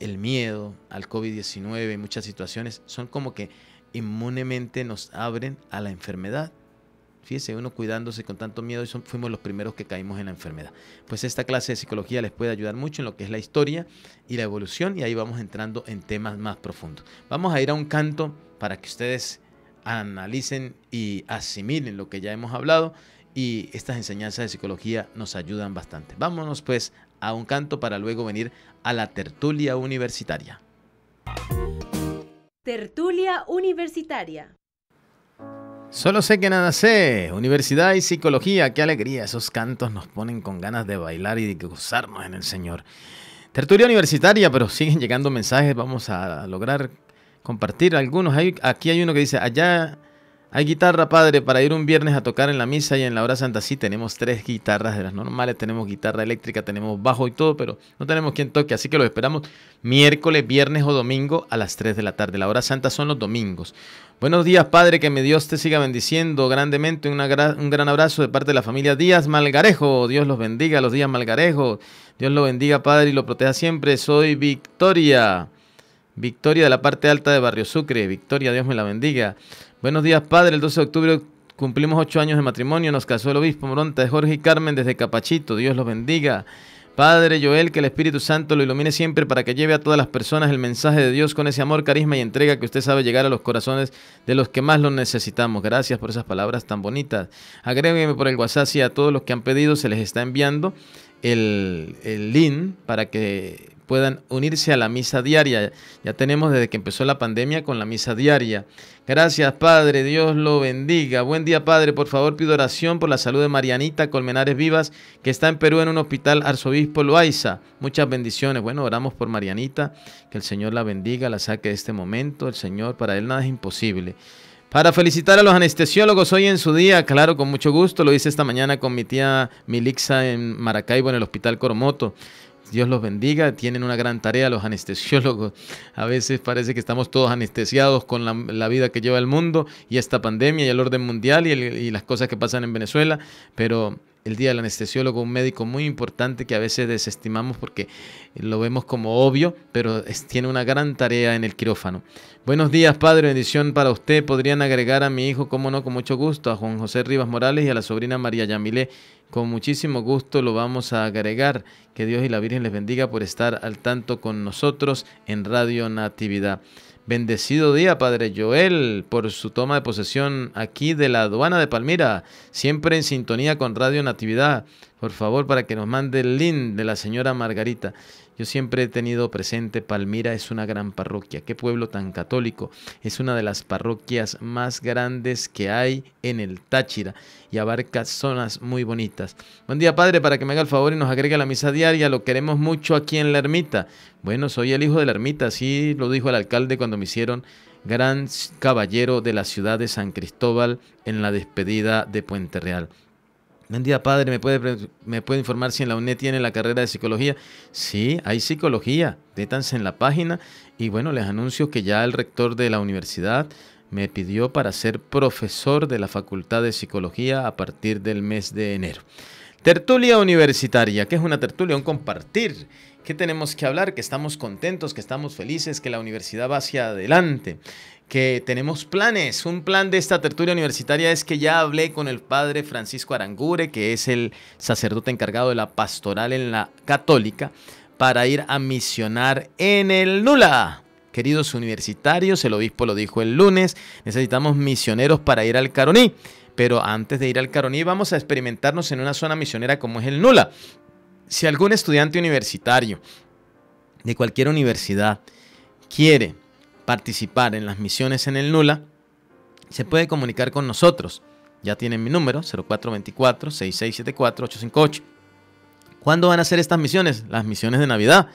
el miedo al COVID-19 y muchas situaciones son como que inmunemente nos abren a la enfermedad Fíjese, uno cuidándose con tanto miedo y fuimos los primeros que caímos en la enfermedad. Pues esta clase de psicología les puede ayudar mucho en lo que es la historia y la evolución y ahí vamos entrando en temas más profundos. Vamos a ir a un canto para que ustedes analicen y asimilen lo que ya hemos hablado y estas enseñanzas de psicología nos ayudan bastante. Vámonos pues a un canto para luego venir a la tertulia universitaria. Tertulia universitaria. Solo sé que nada sé. Universidad y psicología, qué alegría. Esos cantos nos ponen con ganas de bailar y de gozarnos en el Señor. Tertulia universitaria, pero siguen llegando mensajes. Vamos a lograr compartir algunos. aquí hay uno que dice, allá hay guitarra, padre, para ir un viernes a tocar en la misa y en la hora santa. Sí, tenemos tres guitarras de las normales, tenemos guitarra eléctrica, tenemos bajo y todo, pero no tenemos quien toque, así que lo esperamos miércoles, viernes o domingo a las tres de la tarde. La hora santa son los domingos. Buenos días, padre, que mi Dios te siga bendiciendo grandemente. un gran abrazo de parte de la familia Díaz Malgarejo. Dios los bendiga, los Díaz Malgarejo. Dios lo bendiga, padre, y lo proteja siempre. Soy Victoria. Victoria de la parte alta de Barrio Sucre. Victoria, Dios me la bendiga. Buenos días, padre. El 12 de octubre cumplimos ocho años de matrimonio. Nos casó el obispo Moronta de Jorge y Carmen desde Capachito. Dios los bendiga. Padre Joel, que el Espíritu Santo lo ilumine siempre para que lleve a todas las personas el mensaje de Dios con ese amor, carisma y entrega que usted sabe llegar a los corazones de los que más lo necesitamos. Gracias por esas palabras tan bonitas. Agrégueme por el WhatsApp y a todos los que han pedido se les está enviando el, el link para que puedan unirse a la misa diaria. Ya tenemos desde que empezó la pandemia con la misa diaria. Gracias, Padre. Dios lo bendiga. Buen día, Padre. Por favor, pido oración por la salud de Marianita Colmenares Vivas, que está en Perú en un hospital arzobispo Loaiza. Muchas bendiciones. Bueno, oramos por Marianita. Que el Señor la bendiga, la saque de este momento. El Señor, para Él nada es imposible. Para felicitar a los anestesiólogos hoy en su día, claro, con mucho gusto, lo hice esta mañana con mi tía Milixa en Maracaibo, en el Hospital Coromoto. Dios los bendiga, tienen una gran tarea los anestesiólogos. A veces parece que estamos todos anestesiados con la, vida que lleva el mundo y esta pandemia y el orden mundial y, y las cosas que pasan en Venezuela, pero el día del anestesiólogo, un médico muy importante que a veces desestimamos porque lo vemos como obvio, pero tiene una gran tarea en el quirófano. Buenos días, padre, bendición para usted. Podrían agregar a mi hijo, como no, con mucho gusto, a Juan José Rivas Morales y a la sobrina María Yamilé. Con muchísimo gusto lo vamos a agregar. Que Dios y la Virgen les bendiga por estar al tanto con nosotros en Radio Natividad. Bendecido día, Padre Joel, por su toma de posesión aquí de la aduana de Palmira, siempre en sintonía con Radio Natividad. Por favor, para que nos mande el link de la señora Margarita. Yo siempre he tenido presente, Palmira es una gran parroquia, qué pueblo tan católico, es una de las parroquias más grandes que hay en el Táchira y abarca zonas muy bonitas. Buen día Padre, para que me haga el favor y nos agregue a la misa diaria, lo queremos mucho aquí en la ermita. Bueno, soy el hijo de la ermita, así lo dijo el alcalde cuando me hicieron gran caballero de la ciudad de San Cristóbal en la despedida de Puente Real. Buen día, padre. ¿Me puede, ¿Me puede informar si en la UNED tiene la carrera de psicología? Sí, hay psicología. Détanse en la página. Y bueno, les anuncio que ya el rector de la universidad me pidió para ser profesor de la Facultad de Psicología a partir del mes de enero. Tertulia universitaria. ¿Qué es una tertulia? Un compartir. ¿Qué tenemos que hablar? Que estamos contentos, que estamos felices, que la universidad va hacia adelante que tenemos planes. Un plan de esta tertulia universitaria es que ya hablé con el padre Francisco Arangure, que es el sacerdote encargado de la pastoral en la católica, para ir a misionar en el Nula. Queridos universitarios, el obispo lo dijo el lunes, necesitamos misioneros para ir al Caroní. Pero antes de ir al Caroní vamos a experimentarnos en una zona misionera como es el Nula. Si algún estudiante universitario de cualquier universidad quiere participar en las misiones en el Nula, se puede comunicar con nosotros. Ya tienen mi número, 0424-6674-858. ¿Cuándo van a hacer estas misiones? Las misiones de Navidad,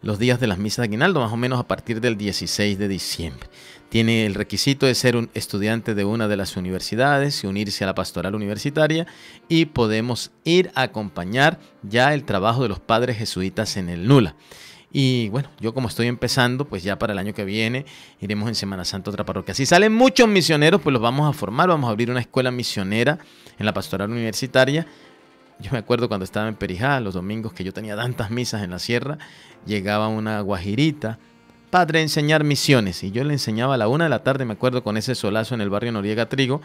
los días de las misas de aguinaldo, más o menos a partir del 16 de diciembre. Tiene el requisito de ser un estudiante de una de las universidades y unirse a la pastoral universitaria y podemos ir a acompañar ya el trabajo de los padres jesuitas en el Nula. Y bueno, yo como estoy empezando, pues ya para el año que viene iremos en Semana Santa otra parroquia. Si salen muchos misioneros, pues los vamos a formar, vamos a abrir una escuela misionera en la pastoral universitaria. Yo me acuerdo cuando estaba en Perijá, los domingos que yo tenía tantas misas en la sierra, llegaba una guajirita Padre, enseñar misiones. Y yo le enseñaba a la una de la tarde, me acuerdo, con ese solazo en el barrio Noriega Trigo.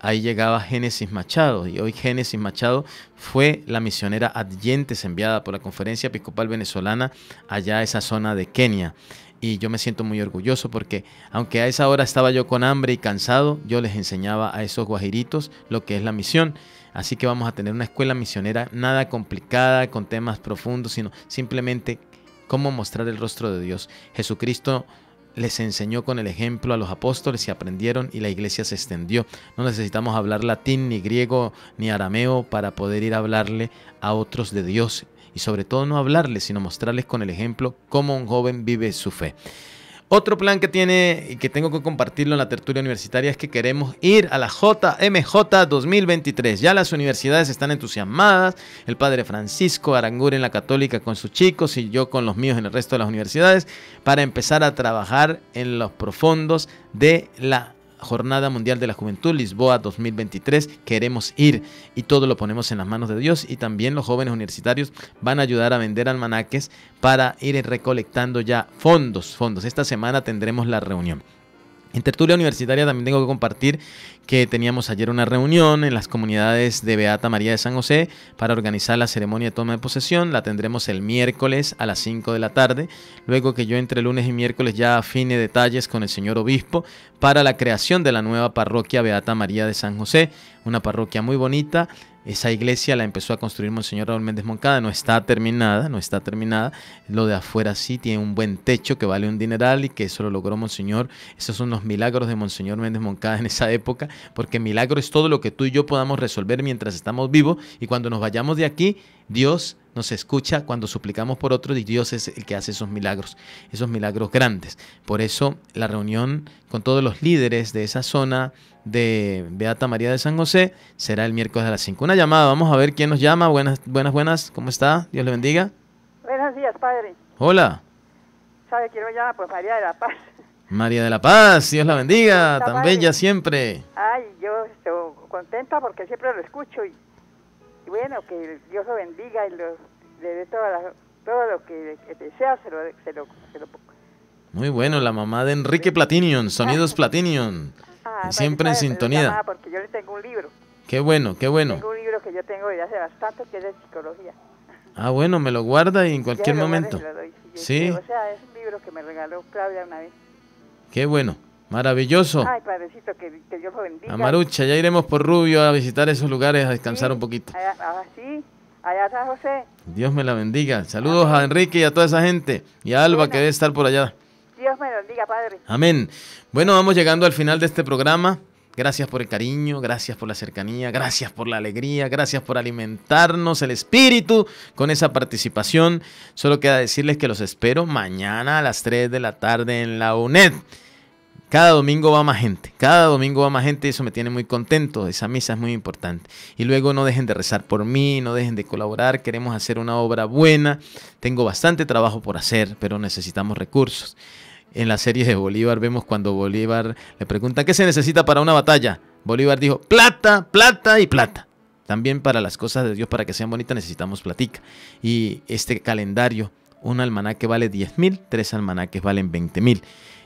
Ahí llegaba Génesis Machado. Y hoy Génesis Machado fue la misionera adyentes enviada por la Conferencia Episcopal Venezolana allá a esa zona de Kenia y yo me siento muy orgulloso porque aunque a esa hora estaba yo con hambre y cansado, yo les enseñaba a esos guajiritos lo que es la misión. Así que vamos a tener una escuela misionera nada complicada, con temas profundos, sino simplemente cómo mostrar el rostro de Dios. Jesucristo les enseñó con el ejemplo a los apóstoles y aprendieron y la iglesia se extendió. No necesitamos hablar latín, ni griego, ni arameo para poder ir a hablarle a otros de Dios y sobre todo no hablarles, sino mostrarles con el ejemplo cómo un joven vive su fe. Otro plan que tiene y que tengo que compartirlo en la tertulia universitaria es que queremos ir a la JMJ 2023. Ya las universidades están entusiasmadas, el padre Francisco Arangur en la católica con sus chicos y yo con los míos en el resto de las universidades, para empezar a trabajar en los profundos de la Jornada Mundial de la Juventud Lisboa 2023. Queremos ir y todo lo ponemos en las manos de Dios y también los jóvenes universitarios van a ayudar a vender almanaques para ir recolectando ya fondos, fondos. Esta semana tendremos la reunión. En tertulia universitaria también tengo que compartir que teníamos ayer una reunión en las comunidades de Beata María de San José para organizar la ceremonia de toma de posesión. La tendremos el miércoles a las 5 de la tarde, luego que yo entre lunes y miércoles ya afine detalles con el señor obispo para la creación de la nueva parroquia Beata María de San José, una parroquia muy bonita esa iglesia la empezó a construir Monseñor Raúl Méndez Moncada, no está terminada, no está terminada. Lo de afuera sí tiene un buen techo que vale un dineral y que eso lo logró Monseñor. Esos son los milagros de Monseñor Méndez Moncada en esa época, porque milagro es todo lo que tú y yo podamos resolver mientras estamos vivos y cuando nos vayamos de aquí, Dios nos escucha cuando suplicamos por otros y Dios es el que hace esos milagros, esos milagros grandes. Por eso la reunión con todos los líderes de esa zona de Beata María de San José será el miércoles a las 5. Una llamada, vamos a ver quién nos llama. Buenas, buenas, buenas, ¿cómo está? Dios le bendiga. Buenos días, padre. Hola. ¿Sabe quién me llama? Pues María de la Paz. María de la Paz, Dios la bendiga, tan bella siempre. Ay, yo estoy contenta porque siempre lo escucho y, bueno, que Dios lo bendiga y le dé todo lo que, que desea, se lo, se, lo, Muy bueno, la mamá de Enrique Platinion, Sonidos [LAUGHS] Platinion. Siempre en sintonía. porque yo le tengo un libro. Qué bueno, qué bueno. un libro que yo tengo que es de psicología. Ah, bueno, me lo guarda y en cualquier momento. sí. o sea, es un libro que me regaló Claudia una vez. Qué bueno. Maravilloso. Ay, que, Dios lo bendiga. A Marucha, ya iremos por Rubio a visitar esos lugares, a descansar un poquito. allá ah, José. Dios me la bendiga. Saludos a Enrique y a toda esa gente. Y a Alba, que debe estar por allá. Dios me bendiga, Padre. Amén. Bueno, vamos llegando al final de este programa. Gracias por el cariño, gracias por la cercanía, gracias por la alegría, gracias por alimentarnos el espíritu con esa participación. Solo queda decirles que los espero mañana a las 3 de la tarde en la UNED. Cada domingo va más gente, cada domingo va más gente eso me tiene muy contento, esa misa es muy importante. Y luego no dejen de rezar por mí, no dejen de colaborar, queremos hacer una obra buena, tengo bastante trabajo por hacer, pero necesitamos recursos en la serie de Bolívar vemos cuando Bolívar le pregunta, qué se necesita para una batalla. Bolívar dijo, plata, plata y plata. También para las cosas de Dios, para que sean bonitas, necesitamos platica. Y este calendario, un almanaque vale 10.000, mil, tres almanaques valen 20.000.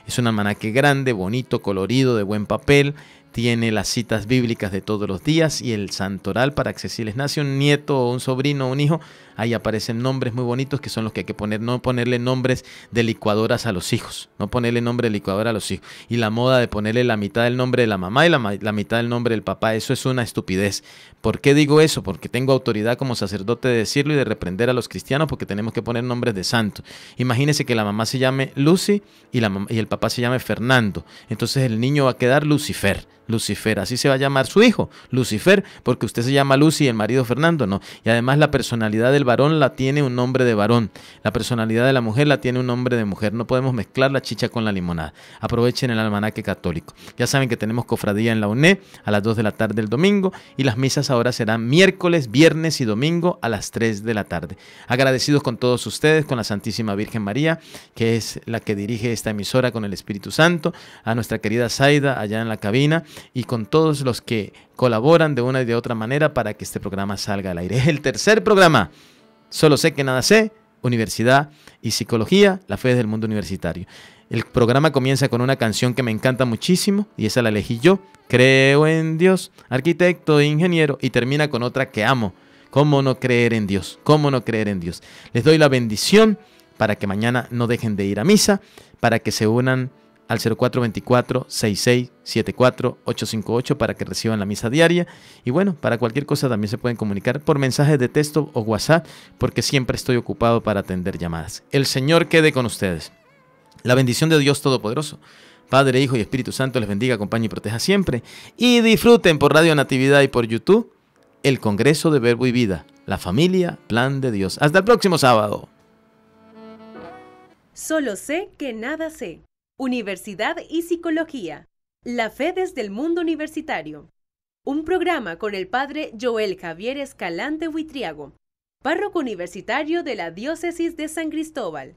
Es un almanaque grande, bonito, colorido, de buen papel. Tiene las citas bíblicas de todos los días y el santoral para que si les nace un nieto o un sobrino o un hijo, ahí aparecen nombres muy bonitos que son los que hay que poner, no ponerle nombres de licuadoras a los hijos, no ponerle nombre de licuadora a los hijos. Y la moda de ponerle la mitad del nombre de la mamá y la, mitad del nombre del papá, eso es una estupidez. ¿Por qué digo eso? Porque tengo autoridad como sacerdote de decirlo y de reprender a los cristianos porque tenemos que poner nombres de santos. Imagínense que la mamá se llame Lucy y, y el papá se llame Fernando. Entonces el niño va a quedar Lucifer. Lucifer, así se va a llamar su hijo, Lucifer, porque usted se llama Lucy y el marido Fernando, no. Y además la personalidad del varón la tiene un hombre de varón. La personalidad de la mujer la tiene un hombre de mujer. No podemos mezclar la chicha con la limonada. Aprovechen el almanaque católico. Ya saben que tenemos cofradía en la UNED a las 2 de la tarde el domingo y las misas ahora serán miércoles, viernes y domingo a las 3 de la tarde. Agradecidos con todos ustedes, con la Santísima Virgen María, que es la que dirige esta emisora con el Espíritu Santo, a nuestra querida Zaida allá en la cabina y con todos los que colaboran de una y de otra manera para que este programa salga al aire. Es el tercer programa Solo sé que nada sé, universidad y psicología, la fe del mundo universitario. El programa comienza con una canción que me encanta muchísimo y esa la elegí yo. Creo en Dios, arquitecto e ingeniero, y termina con otra que amo. ¿Cómo no creer en Dios? ¿Cómo no creer en Dios? Les doy la bendición para que mañana no dejen de ir a misa, para que se unan al 0424-6674-858 para que reciban la misa diaria. Y bueno, para cualquier cosa también se pueden comunicar por mensajes de texto o WhatsApp, porque siempre estoy ocupado para atender llamadas. El Señor quede con ustedes. La bendición de Dios Todopoderoso, Padre, Hijo y Espíritu Santo les bendiga, acompañe y proteja siempre. Y disfruten por Radio Natividad y por YouTube el Congreso de Verbo y Vida, la familia, plan de Dios. Hasta el próximo sábado. Solo sé que nada sé. Universidad y Psicología. La fe desde el mundo universitario. Un programa con el padre Joel Javier Escalante Huitriago, párroco universitario de la Diócesis de San Cristóbal.